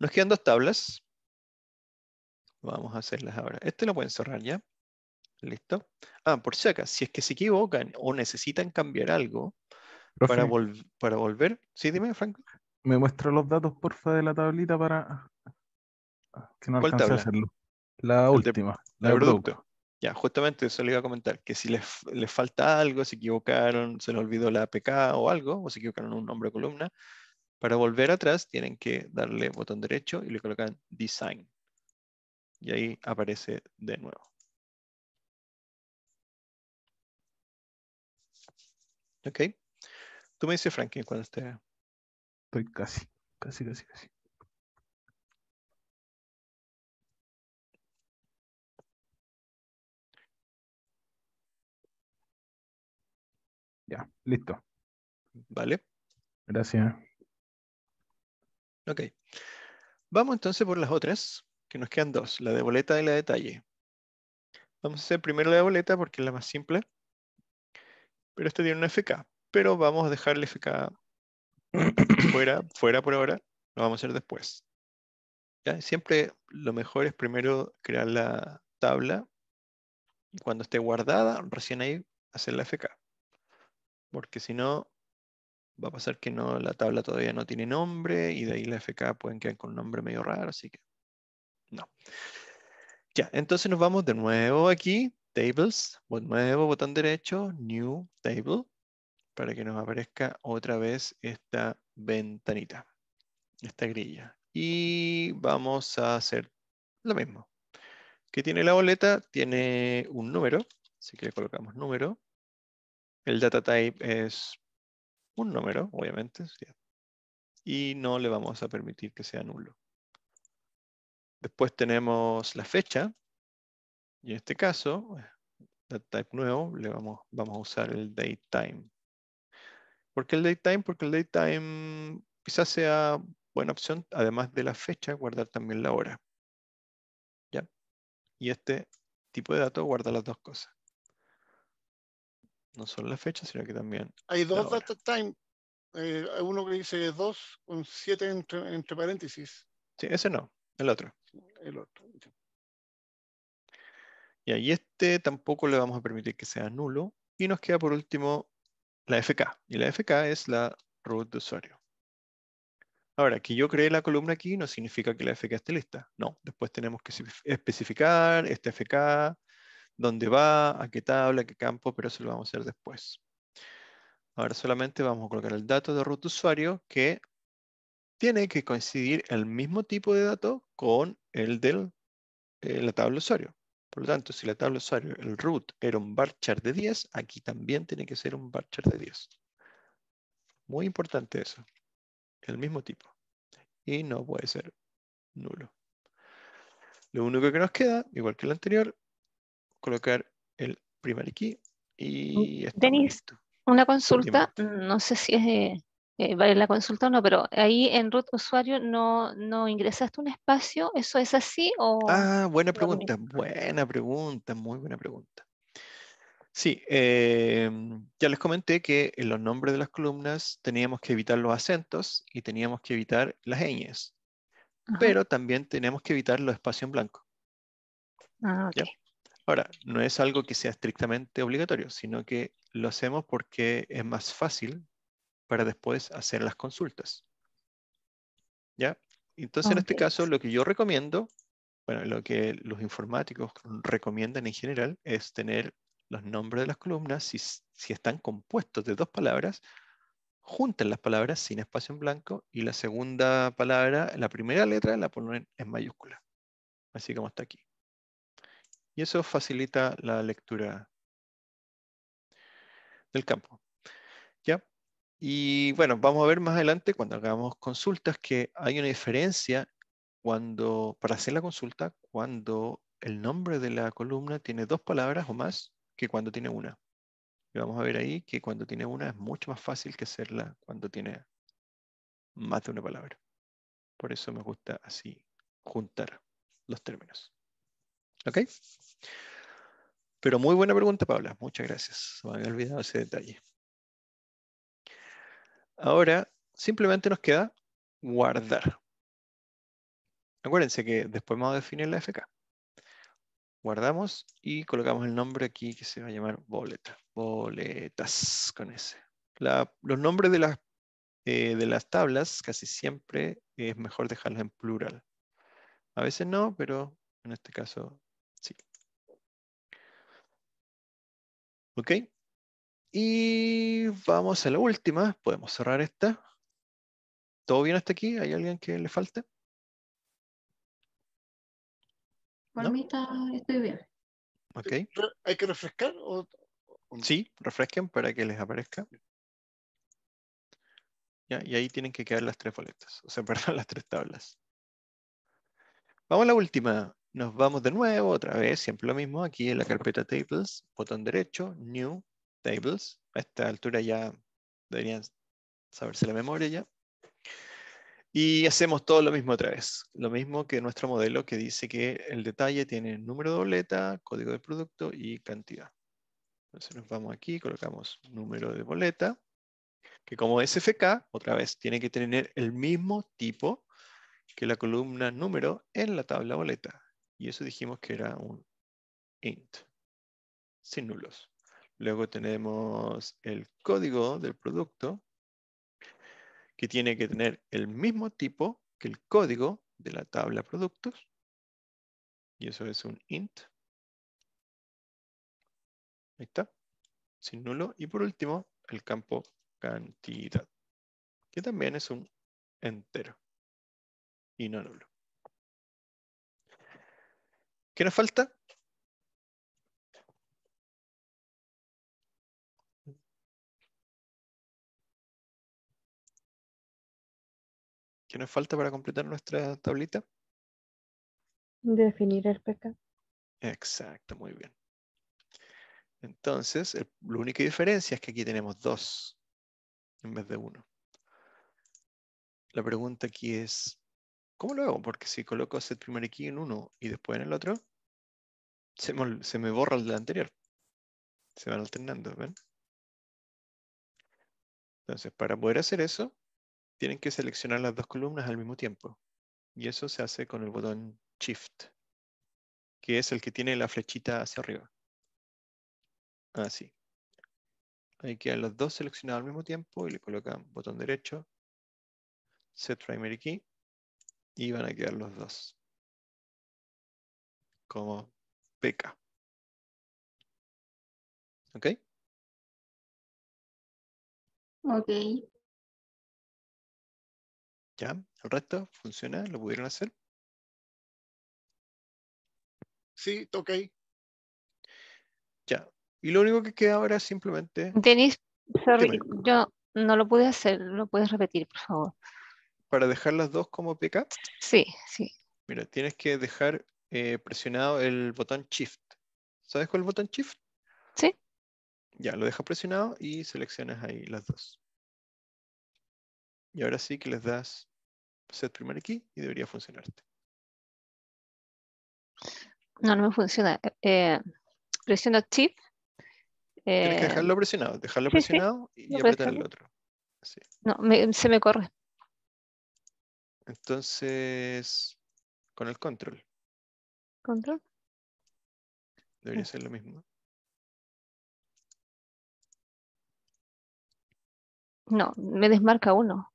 Nos quedan dos tablas. Vamos a hacerlas ahora. Este lo pueden cerrar ya. Listo. Ah, por si acaso, si es que se equivocan o necesitan cambiar algo para, para volver. Sí, dime, Franco. ¿Me muestra los datos, porfa, de la tablita para que no ¿Cuál tabla? hacerlo? La última, la de producto. Ya, justamente eso le iba a comentar, que si les, les falta algo, se equivocaron, se les olvidó la APK o algo, o se equivocaron un nombre de columna, para volver atrás tienen que darle botón derecho y le colocan Design. Y ahí aparece de nuevo. Ok. Tú me dices, Frankie cuando esté. Estoy casi, casi, casi, casi. Ya, listo. Vale. Gracias. Ok. Vamos entonces por las otras, que nos quedan dos, la de boleta y la de detalle. Vamos a hacer primero la de boleta porque es la más simple. Pero esta tiene una FK. Pero vamos a dejar la FK fuera, fuera por ahora. Lo vamos a hacer después. Siempre lo mejor es primero crear la tabla. Y cuando esté guardada, recién ahí hacer la FK. Porque si no, va a pasar que no, la tabla todavía no tiene nombre y de ahí la FK pueden quedar con un nombre medio raro, así que no. Ya, entonces nos vamos de nuevo aquí, tables, nuevo botón derecho, new table, para que nos aparezca otra vez esta ventanita, esta grilla. Y vamos a hacer lo mismo. ¿Qué tiene la boleta? Tiene un número, así que le colocamos número. El data type es un número, obviamente, y no le vamos a permitir que sea nulo. Después tenemos la fecha, y en este caso, eh, el type nuevo, le vamos, vamos a usar el datetime. ¿Por qué el time? Porque el time quizás sea buena opción, además de la fecha, guardar también la hora. ¿Ya? Y este tipo de datos guarda las dos cosas. No son las fecha, sino que también. Hay dos data time. Eh, uno que dice 2 con 7 entre, entre, paréntesis. Sí, ese no, el otro. El otro. Y ahí este tampoco le vamos a permitir que sea nulo. Y nos queda por último la FK. Y la FK es la root de usuario. Ahora, que yo creé la columna aquí no significa que la FK esté lista. No, después tenemos que especificar esta FK, dónde va, a qué tabla, a qué campo, pero eso lo vamos a hacer después. Ahora solamente vamos a colocar el dato de root usuario que tiene que coincidir el mismo tipo de dato con el de eh, la tabla usuario. Por lo tanto, si la tabla usuario, el root, era un bar chart de 10, aquí también tiene que ser un bar chart de 10. Muy importante eso. El mismo tipo. Y no puede ser nulo. Lo único que nos queda, igual que el anterior, colocar el primary key y Denis, una consulta, no sé si es eh, eh, vale la consulta o no, pero ahí en root usuario no, no ingresaste un espacio, ¿eso es así o...? Ah, buena pregunta, buena pregunta, muy buena pregunta. Sí, em, ya les comenté que en los nombres de las columnas teníamos que evitar los acentos y teníamos que evitar las ñes, pero también teníamos que evitar los espacios en blanco. Ah, ok. Ahora, no es algo que sea estrictamente obligatorio, sino que lo hacemos porque es más fácil para después hacer las consultas. ¿Ya? Entonces, en este caso, lo que yo recomiendo, bueno, lo que los informáticos recomiendan en general es tener los nombres de las columnas, si, si están compuestos de dos palabras, juntan las palabras sin espacio en blanco y la segunda palabra, la primera letra la ponen en mayúscula, así como está aquí y eso facilita la lectura del campo. ¿Ya? Y bueno, vamos a ver más adelante cuando hagamos consultas que hay una diferencia cuando, para hacer la consulta cuando el nombre de la columna tiene dos palabras o más que cuando tiene una. Y vamos a ver ahí que cuando tiene una es mucho más fácil que hacerla cuando tiene más de una palabra. Por eso me gusta así juntar los términos. ¿Ok? Pero muy buena pregunta, Paula. Muchas gracias. Me había olvidado ese detalle. Ahora, simplemente nos queda guardar. Acuérdense que después vamos a definir la FK. Guardamos y colocamos el nombre aquí que se va a llamar boleta. Boletas con S. los nombres eh, de las, tablas casi siempre es mejor dejarlas en plural. A veces no, pero en este caso ¿Ok? Y vamos a la última. Podemos cerrar esta. ¿Todo bien hasta aquí? ¿Hay alguien que le falte? Por mí está, estoy bien. Ok. Eh, ¿Hay que refrescar? Sí, refresquen para que les aparezca. Ya, y ahí tienen que quedar las tres boletas. O sea, perdón, las tres tablas. Vamos a la última. Nos vamos de nuevo, otra vez, siempre lo mismo, aquí en la carpeta Tables, botón derecho, New, Tables. A esta altura ya deberían saberse la memoria ya. Y hacemos todo lo mismo otra vez. Lo mismo que nuestro modelo que dice que el detalle tiene número de boleta, código de producto y cantidad. Entonces nos vamos aquí, colocamos número de boleta, que como es FK, otra vez, tiene que tener el mismo tipo que la columna número en la tabla boleta y eso dijimos que era un int, sin nulos. Luego tenemos el código del producto, que tiene que tener el mismo tipo que el código de la tabla productos, y eso es un int. Ahí está, sin nulo. Y por último, el campo cantidad, que también es un entero y no nulo. ¿Qué nos falta? ¿Qué nos falta para completar nuestra tablita? Definir el PK. Exacto, muy bien. Entonces, la única diferencia es que aquí tenemos dos en vez de uno. La pregunta aquí es, ¿cómo lo hago? Porque si coloco set primer aquí en uno y después en el otro, se me, borra el del anterior. Se van alternando, Entonces, para poder hacer eso, tienen que seleccionar las dos columnas al mismo tiempo. Y eso se hace con el botón Shift, que es el que tiene la flechita hacia arriba. Así. Ah, Ahí quedan los dos seleccionados al mismo tiempo y le colocan botón derecho, Set Primary Key, y van a quedar los dos. Como peca. ¿Ok? Ok. ¿Ya? ¿El resto funciona? ¿Lo pudieron hacer? Sí, ok. Ya. Y lo único que queda ahora es simplemente... Denis, sorry, yo no lo pude hacer. ¿Lo puedes repetir, por favor? ¿Para dejar las dos como PK? Sí, sí. Mira, tienes que dejar eh, presionado el botón Shift. ¿Sabes cuál es el botón Shift? Sí. Ya, lo dejas presionado y seleccionas ahí las dos. Y ahora sí que les das set primer Key y debería funcionarte. No, no me funciona. Eh, eh, presiona presiono Shift. que dejarlo presionado, dejarlo presionado y apretar el otro. No, se me corre. Entonces, con el control. Control. Debería ah. ser lo mismo. No, me desmarca uno.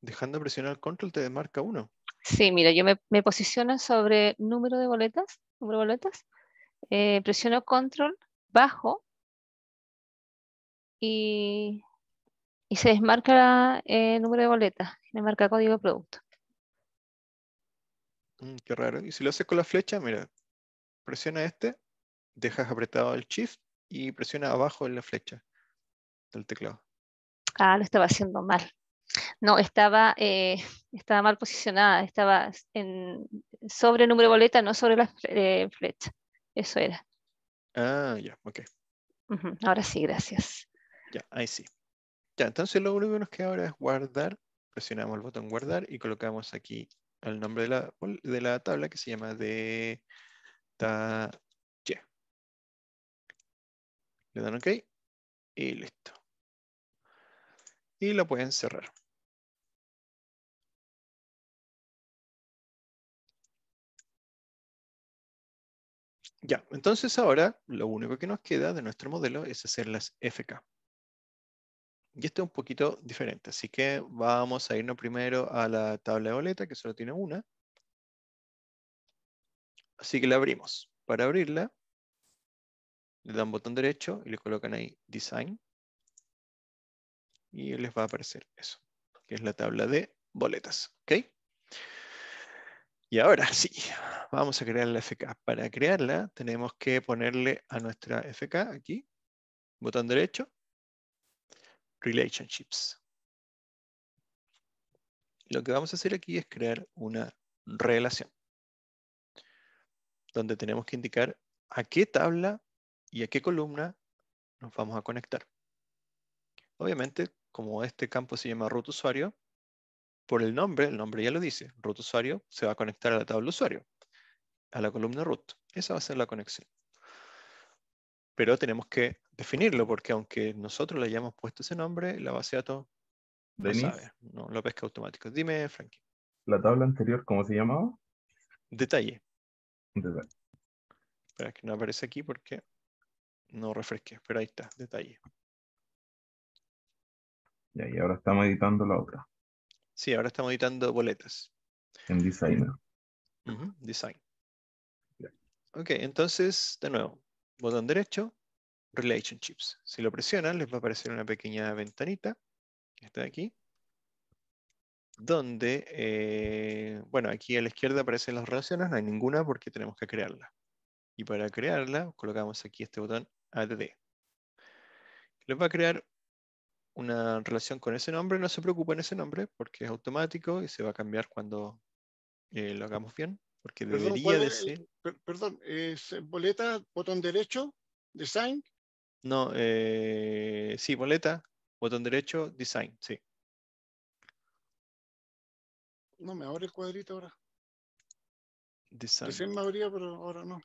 Dejando presionar control te desmarca uno. Sí, mira, yo me, posiciono sobre número de boletas, número de boletas, eh, presiono control, bajo y, se desmarca eh, el número de boletas, me marca código producto. Mm, qué raro. Y si lo haces con la flecha, mira, presiona este, dejas apretado el shift y presiona abajo en la flecha del teclado. Ah, lo estaba haciendo mal. No, estaba, eh, estaba mal posicionada, estaba en, sobre el número de boleta, no sobre la eh, flecha. Eso era. Ah, ya, ok. Ahora sí, gracias. Ya, ahí sí. Ya, entonces lo único que nos queda ahora es guardar. Presionamos el botón guardar y colocamos aquí al nombre de la, tabla que se llama de ta, Le dan OK y listo. Y lo pueden cerrar. Ya, entonces ahora lo único que nos queda de nuestro modelo es hacer las FK. Y este es un poquito diferente, así que vamos a irnos primero a la tabla de boleta, que solo tiene una. Así que la abrimos. Para abrirla, le dan botón derecho y le colocan ahí Design. Y les va a aparecer eso, que es la tabla de boletas. ¿ok? Y ahora sí, vamos a crear la FK. Para crearla tenemos que ponerle a nuestra FK aquí, botón derecho, relationships. Lo que vamos a hacer aquí es crear una relación, donde tenemos que indicar a qué tabla y a qué columna nos vamos a conectar. Obviamente, como este campo se llama root usuario, por el nombre, el nombre ya lo dice, root usuario se va a conectar a la tabla usuario, a la columna root. Esa va a ser la conexión. Pero tenemos que definirlo, porque aunque nosotros le hayamos puesto ese nombre, la base de datos no lo pesca automático. Dime, Frankie. ¿La tabla anterior cómo se llamaba? Detalle. Espera, que no aparece aquí porque no refresqué, pero ahí está, detalle. y ahí ahora estamos editando la otra. Sí, ahora estamos editando boletas. En designer. design. Ok, entonces, de nuevo, botón derecho, Relationships. Si lo presionan, les va a aparecer una pequeña ventanita, que está aquí, donde, eh, bueno, aquí a la izquierda aparecen las relaciones, no hay ninguna porque tenemos que crearla. Y para crearla, colocamos aquí este botón add. Les va a crear una relación con ese nombre, no se preocupen ese nombre, porque es automático y se va a cambiar cuando eh, lo hagamos bien, porque debería de ser... perdón, es eh, boleta, botón derecho, design. No, eh, sí, boleta, botón derecho, design, sí. No me abre el cuadrito ahora. Design. me abría, pero ahora no.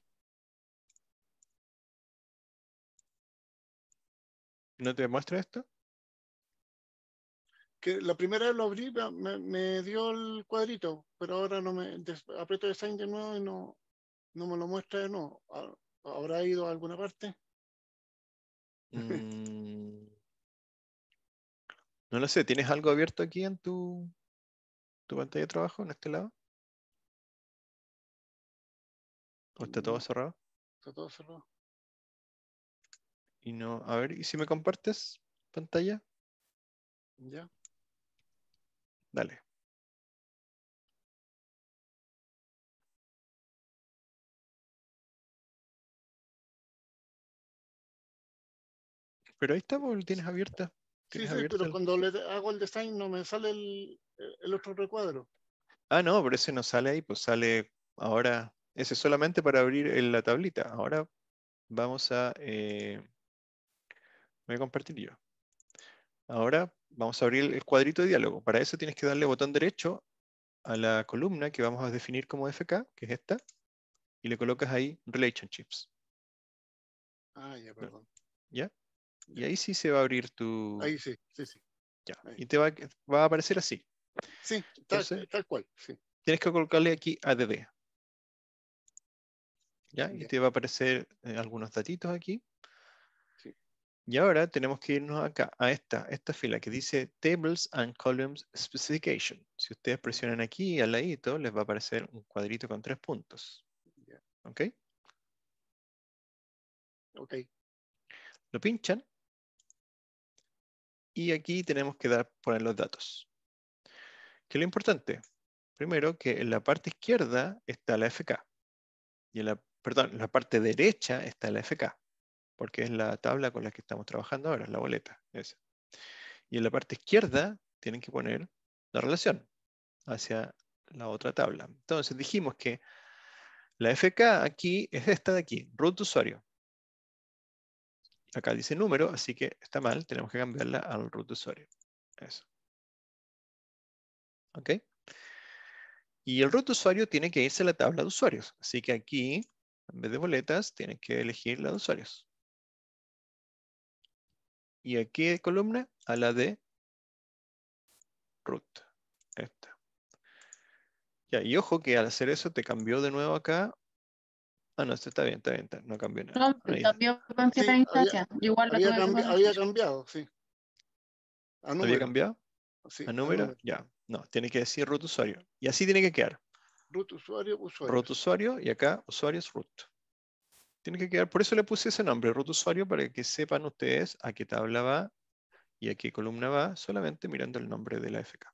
¿No te muestra esto? Que la primera vez lo abrí, me, me dio el cuadrito, pero ahora no me aprieto design de nuevo y no, no me lo muestra de nuevo. ¿Habrá ido a alguna parte? Mm. no lo sé, ¿tienes algo abierto aquí en tu, tu pantalla de trabajo, en este lado? ¿O está todo mm. cerrado? Está todo cerrado. Y no, a ver, ¿y si me compartes pantalla? Ya. Dale. Pero ahí está, lo tienes abierta. sí, sí, pero cuando le hago el design no me sale el, otro recuadro. Ah, no, pero ese no sale ahí, pues sale ahora. Ese es solamente para abrir la tablita. Ahora vamos a. Eh, voy a compartir yo. Ahora vamos a abrir el cuadrito de diálogo. Para eso tienes que darle botón derecho a la columna que vamos a definir como FK, que es esta, y le colocas ahí Relationships. Ah, ya, perdón. ¿Ya? Y ahí sí se va a abrir tu. Ahí sí, sí, sí. Ya. Y te va, a aparecer así. Sí, tal, cual. Tienes que colocarle aquí ADD. ¿Ya? Y te va a aparecer eh, algunos datitos aquí. Y ahora tenemos que irnos acá, a esta, esta fila que dice Tables and Columns Specification. Si ustedes presionan aquí al ladito, les va a aparecer un cuadrito con tres puntos. ¿Ok? Ok. Lo pinchan y aquí tenemos que dar, poner los datos. ¿Qué es lo importante? Primero, que en la parte izquierda está la FK. Y en la, perdón, en la parte derecha está la FK, porque es la tabla con la que estamos trabajando ahora, la boleta. Y en la parte izquierda tienen que poner la relación hacia la otra tabla. Entonces dijimos que la FK aquí es esta de aquí, root usuario. Acá dice número, así que está mal. Tenemos que cambiarla al root usuario. Eso. ¿Ok? Y el root usuario tiene que irse a la tabla de usuarios. Así que aquí, en vez de boletas, tiene que elegir la de usuarios. Y aquí columna, a la de root. Esta. Ya, y ojo que al hacer eso te cambió de nuevo acá Ah, no, esto está bien, está bien, no cambió nada. No, cambió con instancia. Igual había, cambiado, sí. ¿Había cambiado? Sí, ¿A, número? ya. No, tiene que decir root usuario. Y así tiene que quedar. Root usuario, usuario. Root usuario y acá Usuarios, root. Tiene que quedar, por eso le puse ese nombre, root usuario, para que sepan ustedes a qué tabla va y a qué columna va, solamente mirando el nombre de la FK.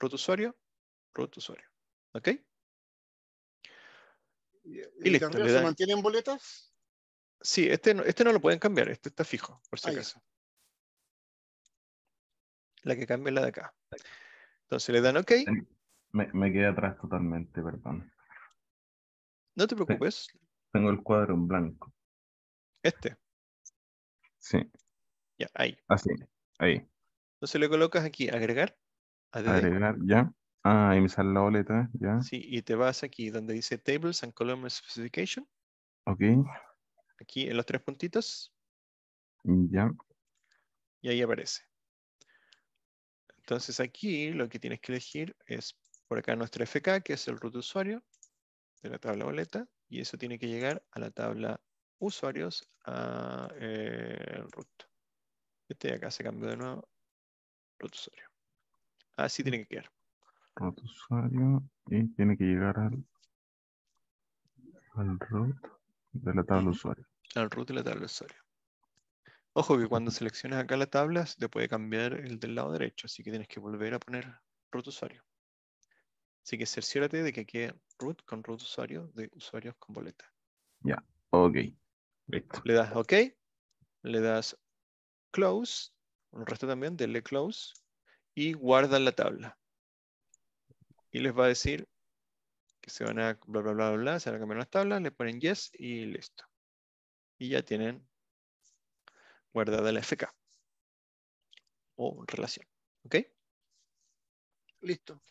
Root usuario, root usuario. ¿Ok? ¿Y, se mantiene boletas? Sí, este no, este no lo pueden cambiar, este está fijo, por si ah, acaso. La que cambia es la de acá. Entonces le dan OK. Me, me quedé atrás totalmente, perdón. No te preocupes. Tengo el cuadro en blanco. ¿Este? Sí. Ya, ahí. Así, ah, ahí. Entonces le colocas aquí agregar. Agregar, ya. Ah, y me sale la boleta, Sí, y te vas aquí donde dice Tables and Column Specification. Ok. Aquí en los tres puntitos. Mm, ya. Y ahí aparece. Entonces aquí lo que tienes que elegir es por acá nuestro FK, que es el root usuario de la tabla boleta, y eso tiene que llegar a la tabla usuarios a eh, el root. Este de acá se cambió de nuevo, root usuario. Así mm. tiene que quedar root usuario y tiene que llegar al, root de la tabla usuario. Al root de la tabla usuario. Ojo que cuando seleccionas acá la tabla se te puede cambiar el del lado derecho, así que tienes que volver a poner root usuario. Así que cerciórate de que quede root con root usuario de usuarios con boleta. Ya, ok. Listo. Le das OK, le das close, un resto también, dele close y guarda la tabla y les va a decir que se van a bla, bla, bla, bla, se van a cambiar las tablas, le ponen yes y listo. Y ya tienen guardada la FK o relación. ¿Ok? Listo.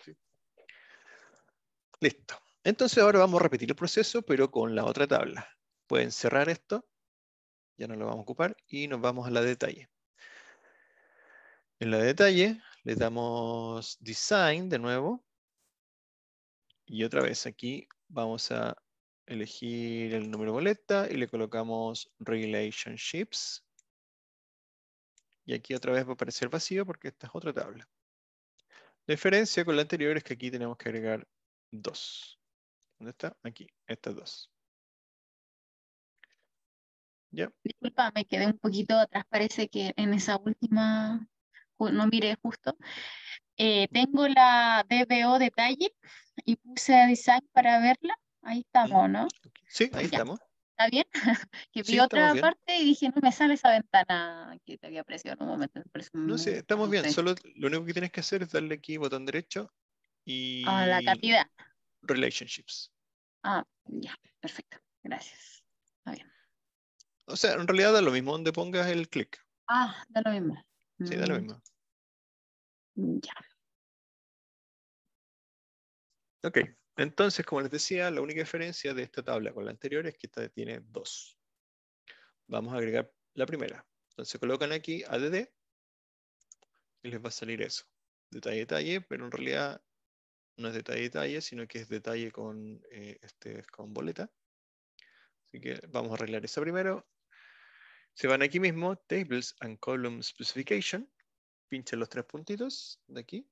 Listo. Entonces ahora vamos a repetir el proceso, pero con la otra tabla. Pueden cerrar esto, ya no lo vamos a ocupar, y nos vamos a la detalle. En la detalle le damos design de nuevo, y otra vez aquí vamos a elegir el número boleta y le colocamos relationships. Y aquí otra vez va a aparecer vacío porque esta es otra tabla. La diferencia con la anterior es que aquí tenemos que agregar dos. ¿Dónde está? Aquí, estas dos. ¿Ya? Disculpa, me quedé un poquito atrás. Parece que en esa última, no miré justo. Eh, tengo la DBO detalle y puse design para verla. Ahí estamos, ¿no? Sí, pues ahí estamos. ¿Está bien? que vi otra parte y dije, no me sale esa ventana que te había en un momento. no sé, estamos bien. Solo lo único que tienes que hacer es darle aquí botón derecho y... A la cantidad. Relationships. Ah, ya, perfecto. Gracias. Está bien. O sea, en realidad da lo mismo donde pongas el clic. Ah, da lo mismo. Sí, da lo mismo. Mm, ya. Ok, entonces, como les decía, la única diferencia de esta tabla con la anterior es que esta tiene dos. Vamos a agregar la primera. Entonces colocan aquí ADD y les va a salir eso. Detalle, detalle, pero en realidad no es detalle, detalle, sino que es detalle con, eh, este, con boleta. Así que vamos a arreglar eso primero. Se van aquí mismo, Tables and Column Specification. Pinchan los tres puntitos de aquí.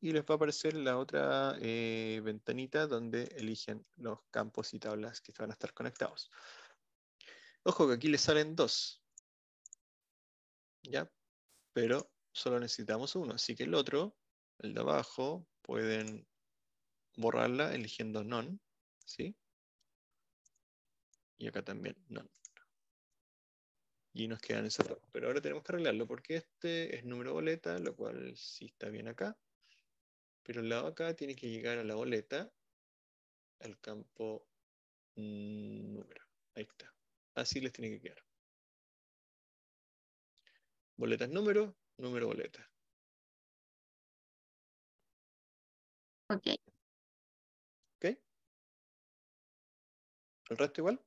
Y les va a aparecer la otra eh, ventanita donde eligen los campos y tablas que van a estar conectados. Ojo que aquí les salen dos, Pero solo necesitamos uno, así que el otro, el de abajo, pueden borrarla eligiendo none, ¿sí? Y acá también none. Y nos quedan esos dos. Pero ahora tenemos que arreglarlo porque este es número boleta, lo cual sí está bien acá. Pero lado acá tiene que llegar a la boleta, al campo número. Ahí está. Así les tiene que quedar. Boletas número, número boleta. Ok. ¿Ok? ¿El resto igual?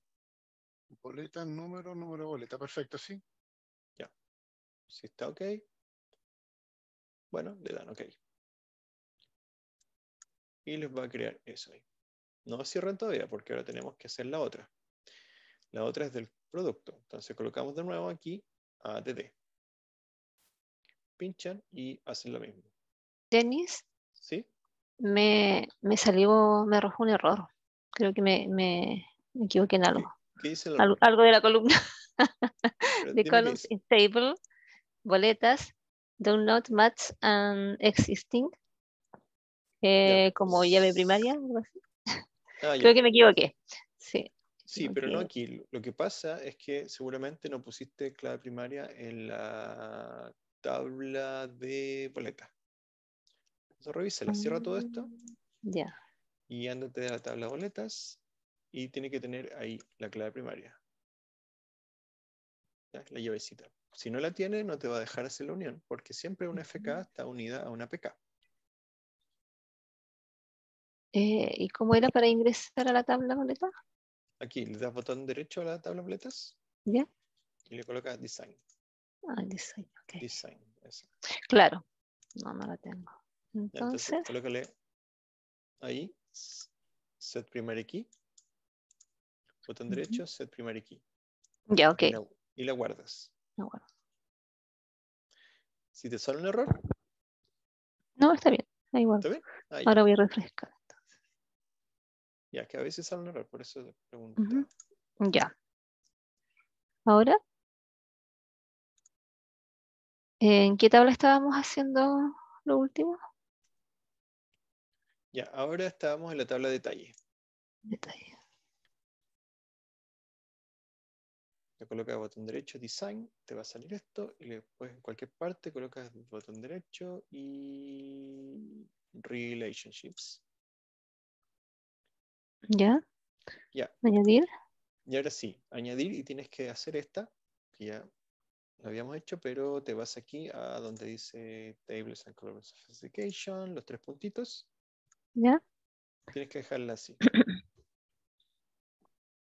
Boletas, número, número, boleta. Perfecto, sí. Ya. Si está ok. Bueno, le dan ok y les va a crear eso ahí. No cierran todavía porque ahora tenemos que hacer la otra. La otra es del producto. Entonces colocamos de nuevo aquí ADD. Pinchan y hacen lo mismo. dennis Sí. Me, salió, me arrojó un error. Creo que me, me equivoqué en algo. ¿Qué dice algo de la columna. de columns in table, boletas, not match and existing. Eh, como llave primaria, ah, Creo que me equivoqué. Sí. pero no aquí. Lo que pasa es que seguramente no pusiste clave primaria en la tabla de boleta. revisa? revísala, cierra todo esto. Mm, ya. Y ándate de la tabla de boletas y tiene que tener ahí la clave primaria. La llavecita. Si no la tiene, no te va a dejar hacer la unión, porque siempre una FK está unida a una PK. Eh, ¿Y cómo era para ingresar a la tabla boletas? Aquí, le das botón derecho a la tabla boletas. ¿Ya? Y le colocas design. Ah, design, ok. Design, eso. Claro. No, no la tengo. Entonces, entonces colócale ahí, set primary key. Botón derecho, set primary key. Ya, ok. Y la, la guardas. La guardo. Si te sale un error. No, está bien. Ahí ¿Está bien? Ahora voy a refrescar. Ya que a veces salen error, por eso te pregunto. Ya. Ahora. ¿En qué tabla estábamos haciendo lo último? Ya, ahora estábamos en la tabla de detalle. Detalle. Le colocas botón derecho, design, te va a salir esto, y después pues, en cualquier parte colocas botón derecho y relationships. ¿Ya? Ya. ¿Añadir? Y ahora sí, añadir y tienes que hacer esta, que ya lo habíamos hecho, pero te vas aquí a donde dice Tables and Color Sophistication, los tres puntitos. ¿Ya? Tienes que dejarla así.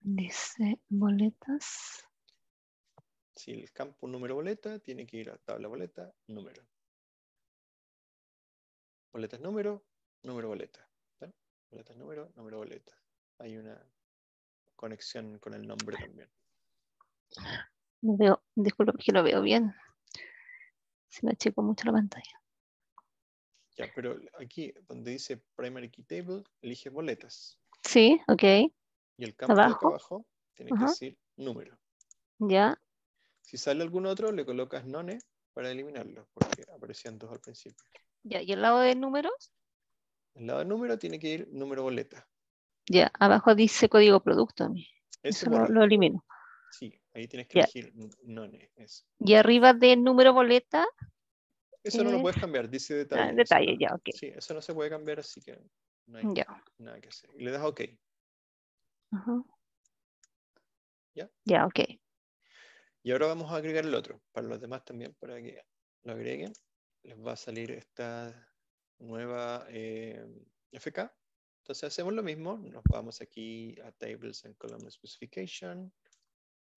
dice boletas. Si el campo número boleta, tiene que ir a tabla boleta, número. Boletas número, número boleta. Boletas número, número boleta hay una conexión con el nombre también. No veo, disculpa que lo veo bien. Se me achicó mucho la pantalla. Ya, pero aquí donde dice Primary Key Table, elige boletas. Sí, ok. Y el campo de abajo tiene que decir número. Ya. Si sale algún otro, le colocas none para eliminarlo, porque aparecían dos al principio. Ya, ¿y el lado de números? El lado de número tiene que ir número boleta. Ya, abajo dice código producto. Eso, lo, elimino. Sí, ahí tienes que elegir none. Y arriba de número boleta. Eso no lo eh, puedes cambiar, dice detalle. Ah, detalle, ya, ok. Sí, eso no se puede cambiar, así que no hay nada que hacer. Y le das OK. Ajá. ¿Ya? Ya, ok. Y ahora vamos a agregar el otro, para los demás también, para que lo agreguen. Les va a salir esta nueva eh, FK entonces hacemos lo mismo, nos vamos aquí a Tables and Column Specification,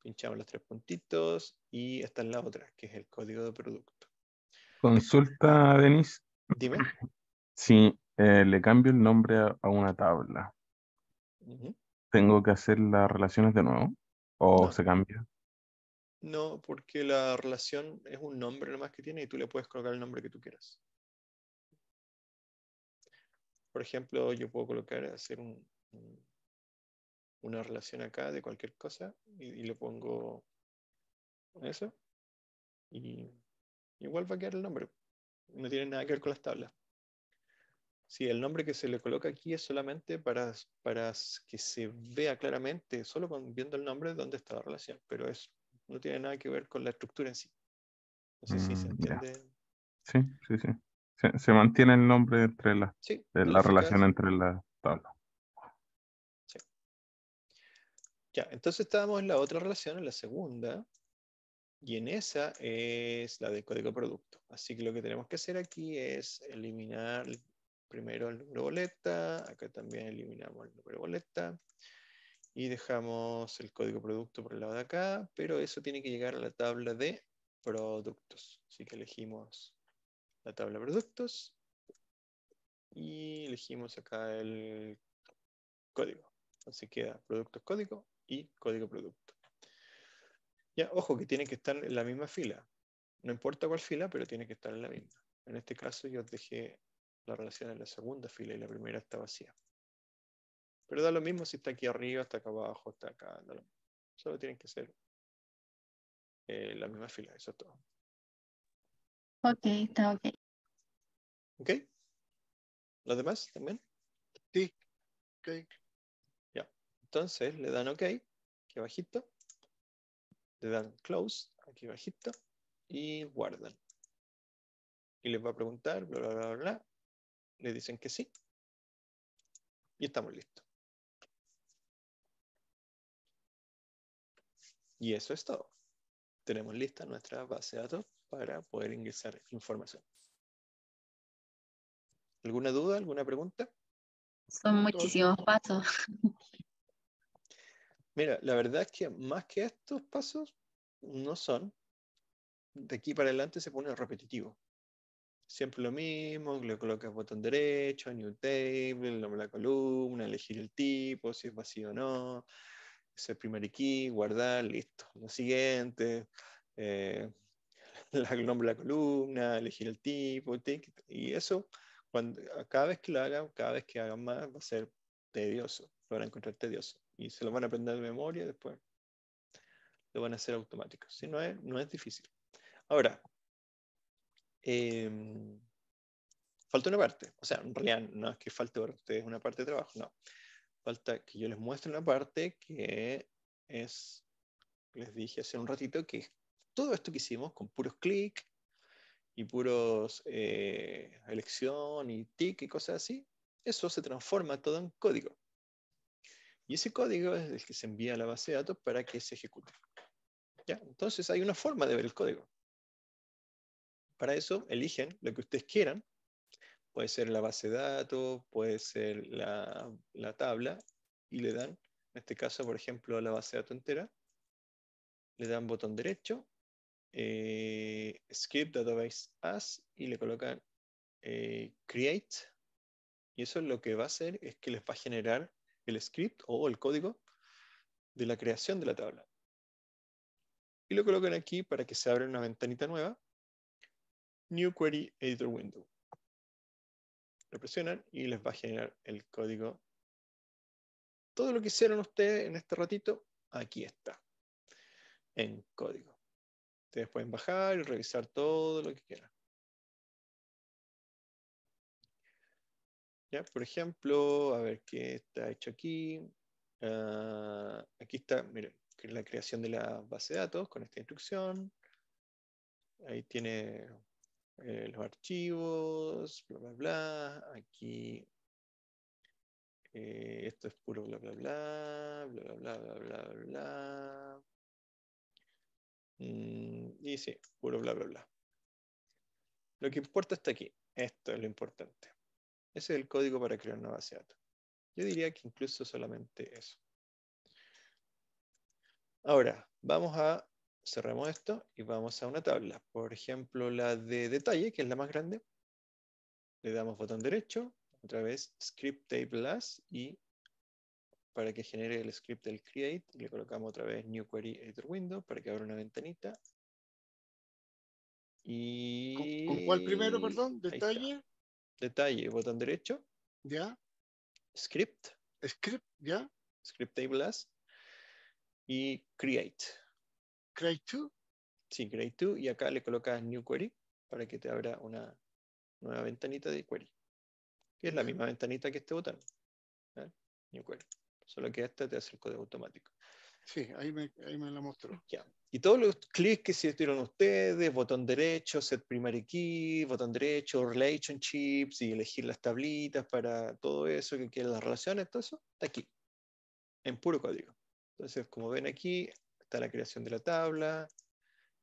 pinchamos los tres puntitos y está en la otra, que es el código de producto. Consulta, Denis. Dime. Si eh, le cambio el nombre a, una tabla, ¿tengo que hacer las relaciones de nuevo? ¿O se cambia? No, porque la relación es un nombre nomás que tiene y tú le puedes colocar el nombre que tú quieras. Por ejemplo, yo puedo colocar, hacer un, una relación acá de cualquier cosa y, y le pongo eso. Y igual va a quedar el nombre. No tiene nada que ver con las tablas. Si sí, el nombre que se le coloca aquí es solamente para, para que se vea claramente, solo con, viendo el nombre, dónde está la relación, pero es, no tiene nada que ver con la estructura en sí. No sé si se mm, entiende. Sí, sí, sí. Se, mantiene el nombre entre de la este relación entre la tabla? Ya, entonces estábamos en la otra relación, en la segunda, y en esa es la del código producto. Así que lo que tenemos que hacer aquí es eliminar primero el número boleta, acá también eliminamos el número boleta y dejamos el código producto por el lado de acá, pero eso tiene que llegar a la tabla de productos. Así que elegimos la tabla productos y elegimos acá el código. Así queda productos código y código producto. Ya, ojo que tiene que estar en la misma fila. No importa cuál fila, pero tiene que estar en la misma. En este caso yo dejé la relación en la segunda fila y la primera está vacía. Pero da lo mismo si está aquí arriba, está acá abajo, está acá. Solo tienen que ser eh, la misma fila, eso es todo. Ok, está ok. ¿Ok? ¿Los demás también? Sí. Ok. Ya. Entonces le dan OK, aquí bajito. Le dan close, aquí bajito. Y guardan. Y les va a preguntar, bla, bla, bla, bla. Le dicen que sí. Y estamos listos. Y eso es todo. Tenemos lista nuestra base de datos para poder ingresar información. ¿Alguna duda? ¿Alguna pregunta? Son muchísimos pasos. Mira, la verdad es que más que estos pasos no son. De aquí para adelante se pone repetitivo. Siempre lo mismo, le colocas botón derecho, new table, el nombre de la columna, elegir el tipo, si es vacío o no, ese primary key, guardar, listo. Lo siguiente, eh, la, el nombre de la columna, elegir el tipo, y eso, cuando, cada vez que lo hagan, cada vez que hagan más, va a ser tedioso, lo van a encontrar tedioso. Y se lo van a aprender de memoria después. Lo van a hacer automático. Si no es, no es difícil. Ahora, em, falta una parte. O sea, en realidad no es que falte ustedes una parte de trabajo, no. Falta que yo les muestre una parte que es, les dije hace un ratito, que es todo esto que hicimos con puros clic y puros eh, elección y tic y cosas así, eso se transforma todo en código. Y ese código es el que se envía a la base de datos para que se ejecute. ¿Ya? Entonces hay una forma de ver el código. Para eso eligen lo que ustedes quieran. Puede ser la base de datos, puede ser la, la tabla, y le dan, en este caso, por ejemplo, a la base de datos entera, le dan botón derecho eh, script database as y le colocan eh, create. Y eso lo que va a hacer es que les va a generar el script o el código de la creación de la tabla. Y lo colocan aquí para que se abra una ventanita nueva. New Query Editor Window. Lo presionan y les va a generar el código. Todo lo que hicieron ustedes en este ratito, aquí está, en código. Ustedes pueden bajar y revisar todo lo que quieran. Por ejemplo, a ver qué está hecho aquí. Ah, aquí está, miren, la creación de la base de datos con esta instrucción. Ahí tiene eh, los archivos, bla, bla, bla. Aquí eh, esto es puro bla, bla, bla, bla, bla, bla, bla, bla. Mm, y sí, puro bla, bla, bla. Lo que importa está aquí. Esto es lo importante. Ese es el código para crear una base de datos. Yo diría que incluso solamente eso. Ahora, vamos a, cerramos esto y vamos a una tabla. Por ejemplo, la de detalle, que es la más grande. Le damos botón derecho, otra vez Script Table y para que genere el script del create. le colocamos otra vez new query editor window para que abra una ventanita. Y... ¿Con, cuál primero, perdón? Detalle. Detalle, botón derecho. Ya. Script. Script, ya. Script table as. Y create. Create to. Sí, create to. Y acá le colocas new query para que te abra una nueva ventanita de query. Que es la misma ventanita que este botón. ¿eh? New query solo que esta te hace el código automático. Sí, ahí me, ahí me la mostró. Ya. Y todos los clics que hicieron ustedes, botón derecho, set primary key, botón derecho, relationships y elegir las tablitas para todo eso que quieren las relaciones, todo eso está aquí, en puro código. Entonces, como ven aquí, está la creación de la tabla,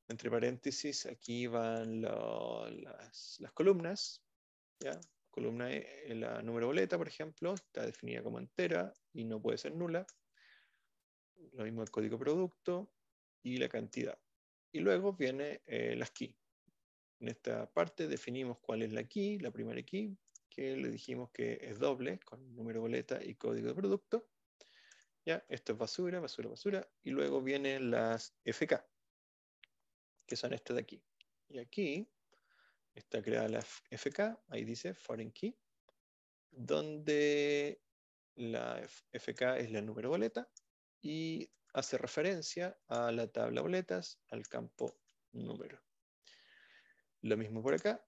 entre paréntesis, aquí van las, las, columnas, ¿ya? columna E, la número boleta, por ejemplo, está definida como entera y no puede ser nula. Lo mismo el código producto y la cantidad. Y luego viene eh, las key. En esta parte definimos cuál es la key, la primera key, que le dijimos que es doble, con número boleta y código de producto. ¿Ya? Esto es basura, basura, basura. Y luego vienen las FK, que son estas de aquí. Y aquí está creada la FK, ahí dice foreign key, donde la FK es la número boleta y hace referencia a la tabla boletas al campo número. Lo mismo por acá.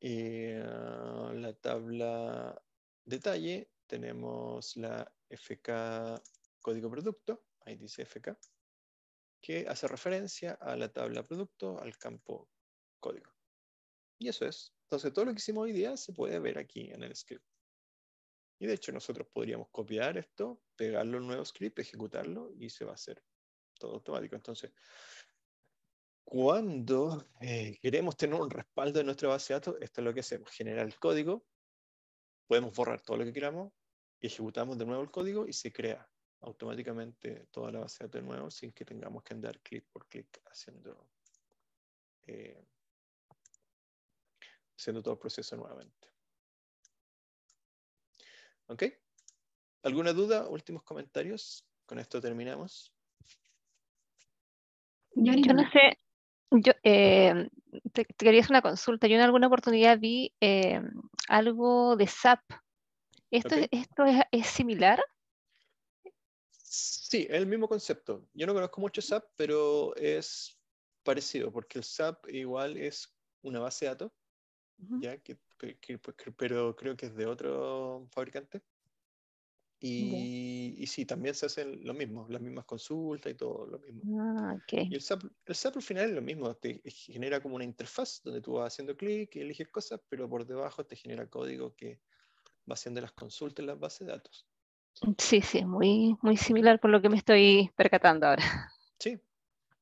en eh, la tabla detalle tenemos la FK código producto, ahí dice FK, que hace referencia a la tabla producto al campo código. Y eso es. Entonces, todo lo que hicimos hoy día se puede ver aquí en el script. Y de hecho, nosotros podríamos copiar esto, pegarlo un nuevo script, ejecutarlo y se va a hacer todo automático. Entonces, cuando eh, queremos tener un respaldo de nuestra base de datos, esto es lo que hacemos. Generar el código, podemos borrar todo lo que queramos, ejecutamos de nuevo el código y se crea automáticamente toda la base de datos de nuevo sin que tengamos que andar clic por clic haciendo eh, haciendo todo el proceso nuevamente. ¿Alguna duda? ¿Últimos comentarios? Con esto terminamos. Yo, no sé, yo eh, te, quería hacer una consulta. Yo en alguna oportunidad vi eh, algo de SAP. ¿Esto, esto es, es, similar? Sí, es el mismo concepto. Yo no conozco mucho SAP, pero es parecido, porque el SAP igual es una base de datos pues, que, pero creo que es de otro fabricante. Y, sí, también se hacen lo mismo, las mismas consultas y todo lo mismo. Ah, el SAP, al final es lo mismo, te genera como una interfaz donde tú vas haciendo clic y eliges cosas, pero por debajo te genera código que va haciendo las consultas en las bases de datos. Sí, sí, muy, muy similar por lo que me estoy percatando ahora. Sí,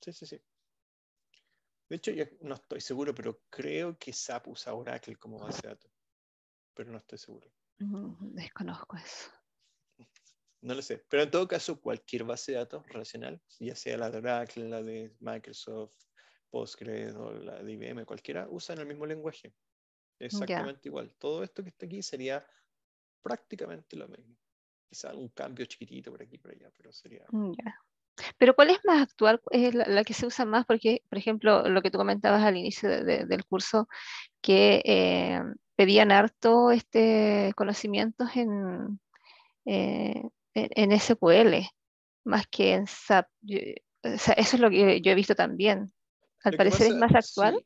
sí, sí, sí. De hecho, yo no estoy seguro, pero creo que SAP usa Oracle como base de datos. Pero no estoy seguro. Mm, desconozco eso. No lo sé. Pero en todo caso, cualquier base de datos relacional, ya sea la de Oracle, la de Microsoft, Postgres o la de IBM, cualquiera, usan el mismo lenguaje. Exactamente igual. Todo esto que está aquí sería prácticamente lo mismo. Quizá algún cambio chiquitito por aquí por allá, pero sería Ya. Pero ¿cuál es más actual? Es la, que se usa más porque, por ejemplo, lo que tú comentabas al inicio del curso, que eh, pedían harto este conocimientos en, eh, SQL, más que en SAP. eso es lo que yo he visto también. Al parecer es más actual.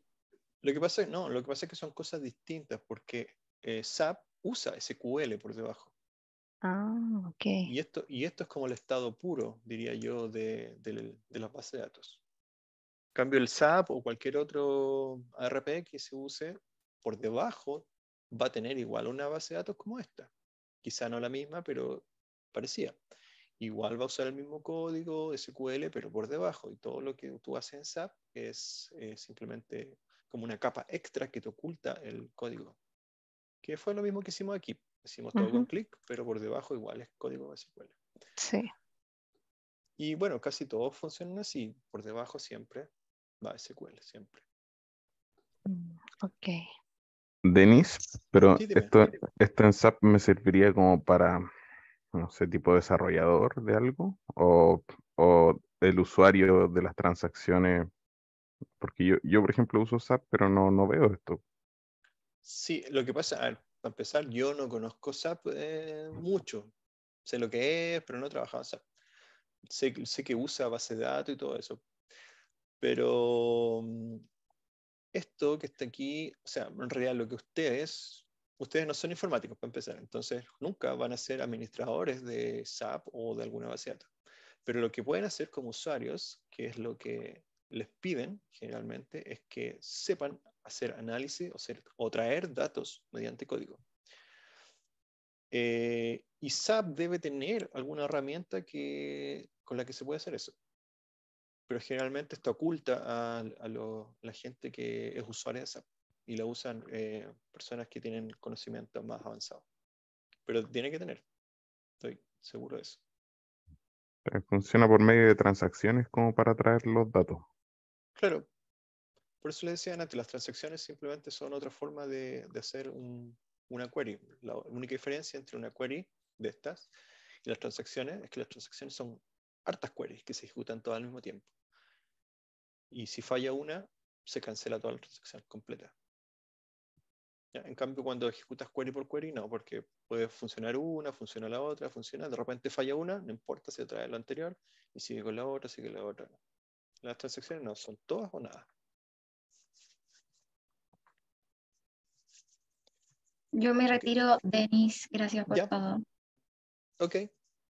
Lo que pasa no, lo que pasa es que son cosas distintas porque eh, SAP usa SQL por debajo. Ah, ok. Y esto, y esto es como el estado puro, diría yo, de, de, las bases de datos. cambio, el SAP o cualquier otro ARP que se use por debajo va a tener igual una base de datos como esta. Quizá no la misma, pero parecía. Igual va a usar el mismo código SQL, pero por debajo. Y todo lo que tú haces en SAP es simplemente como una capa extra que te oculta el código. Que fue lo mismo que hicimos aquí. Decimos todo con clic, pero por debajo igual es código SQL. Sí. Y bueno, casi todo funciona así. Por debajo siempre va SQL, siempre. Mm, ok. Denis, pero esto, esto en SAP me serviría como para, no sé, tipo desarrollador de algo o, o el usuario de las transacciones. Porque yo, yo, por ejemplo, uso SAP, pero no, no veo esto. Sí, lo que pasa, para empezar, yo no conozco SAP eh, mucho. Sé lo que es, pero no he trabajado en SAP. Sé, sé que usa base de datos y todo eso. Pero mm, esto que está aquí, o sea, en realidad lo que ustedes, ustedes no son informáticos para empezar, entonces nunca van a ser administradores de SAP o de alguna base de datos. Pero lo que pueden hacer como usuarios, que es lo que les piden generalmente, es que sepan hacer análisis o, traer datos mediante código. Eh, y SAP debe tener alguna herramienta que, con la que se puede hacer eso. Pero generalmente esto oculta a, la gente que es usuaria de SAP y la usan eh, personas que tienen conocimiento más avanzado. Pero tiene que tener, estoy seguro de eso. Funciona por medio de transacciones como para traer los datos. Claro, por eso les decía Nati, las transacciones simplemente son otra forma de, hacer una query. La única diferencia entre una query de estas y las transacciones es que las transacciones son hartas queries que se ejecutan todas al mismo tiempo. Y si falla una, se cancela toda la transacción completa. En cambio, cuando ejecutas query por query, no, porque puede funcionar una, funciona la otra, funciona, de repente falla una, no importa, si trae lo anterior y sigue con la otra, sigue con la otra. Las transacciones no, son todas o nada. Yo me retiro, Denis. Gracias por todo. Ok,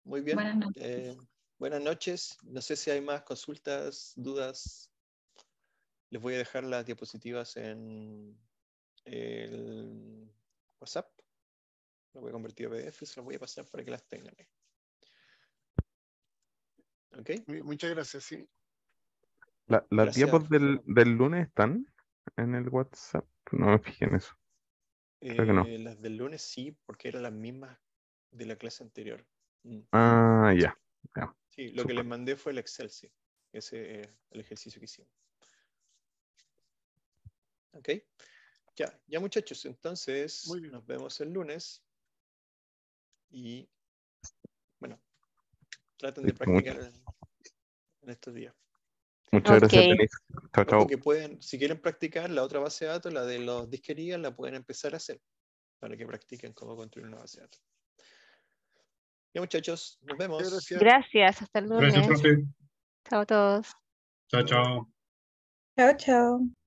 muy bien. Buenas noches. Eh, buenas noches. No sé si hay más consultas, dudas. Les voy a dejar las diapositivas en el WhatsApp. Lo voy a convertir a PDF y se las voy a pasar para que las tengan. Ok. Muchas gracias, sí. ¿Las diapositivas del, del lunes están en el WhatsApp? No me fijé eso. Eh, las del lunes sí, porque eran las mismas de la clase anterior. Mm, ah, ya. Sí, lo que les mandé fue el Excel, sí. Ese es eh, el ejercicio que hicimos. Ok. Ya, ya muchachos, entonces nos vemos el lunes. Y bueno, traten de practicar en estos días. Muchas gracias, Chao, chao. si quieren practicar la otra base de datos, la de los disquerías, la pueden empezar a hacer para que practiquen cómo construir una base de datos. Ya, muchachos, nos vemos. Gracias, hasta el lunes. Chao a todos. Chao, chao. Chao, chao.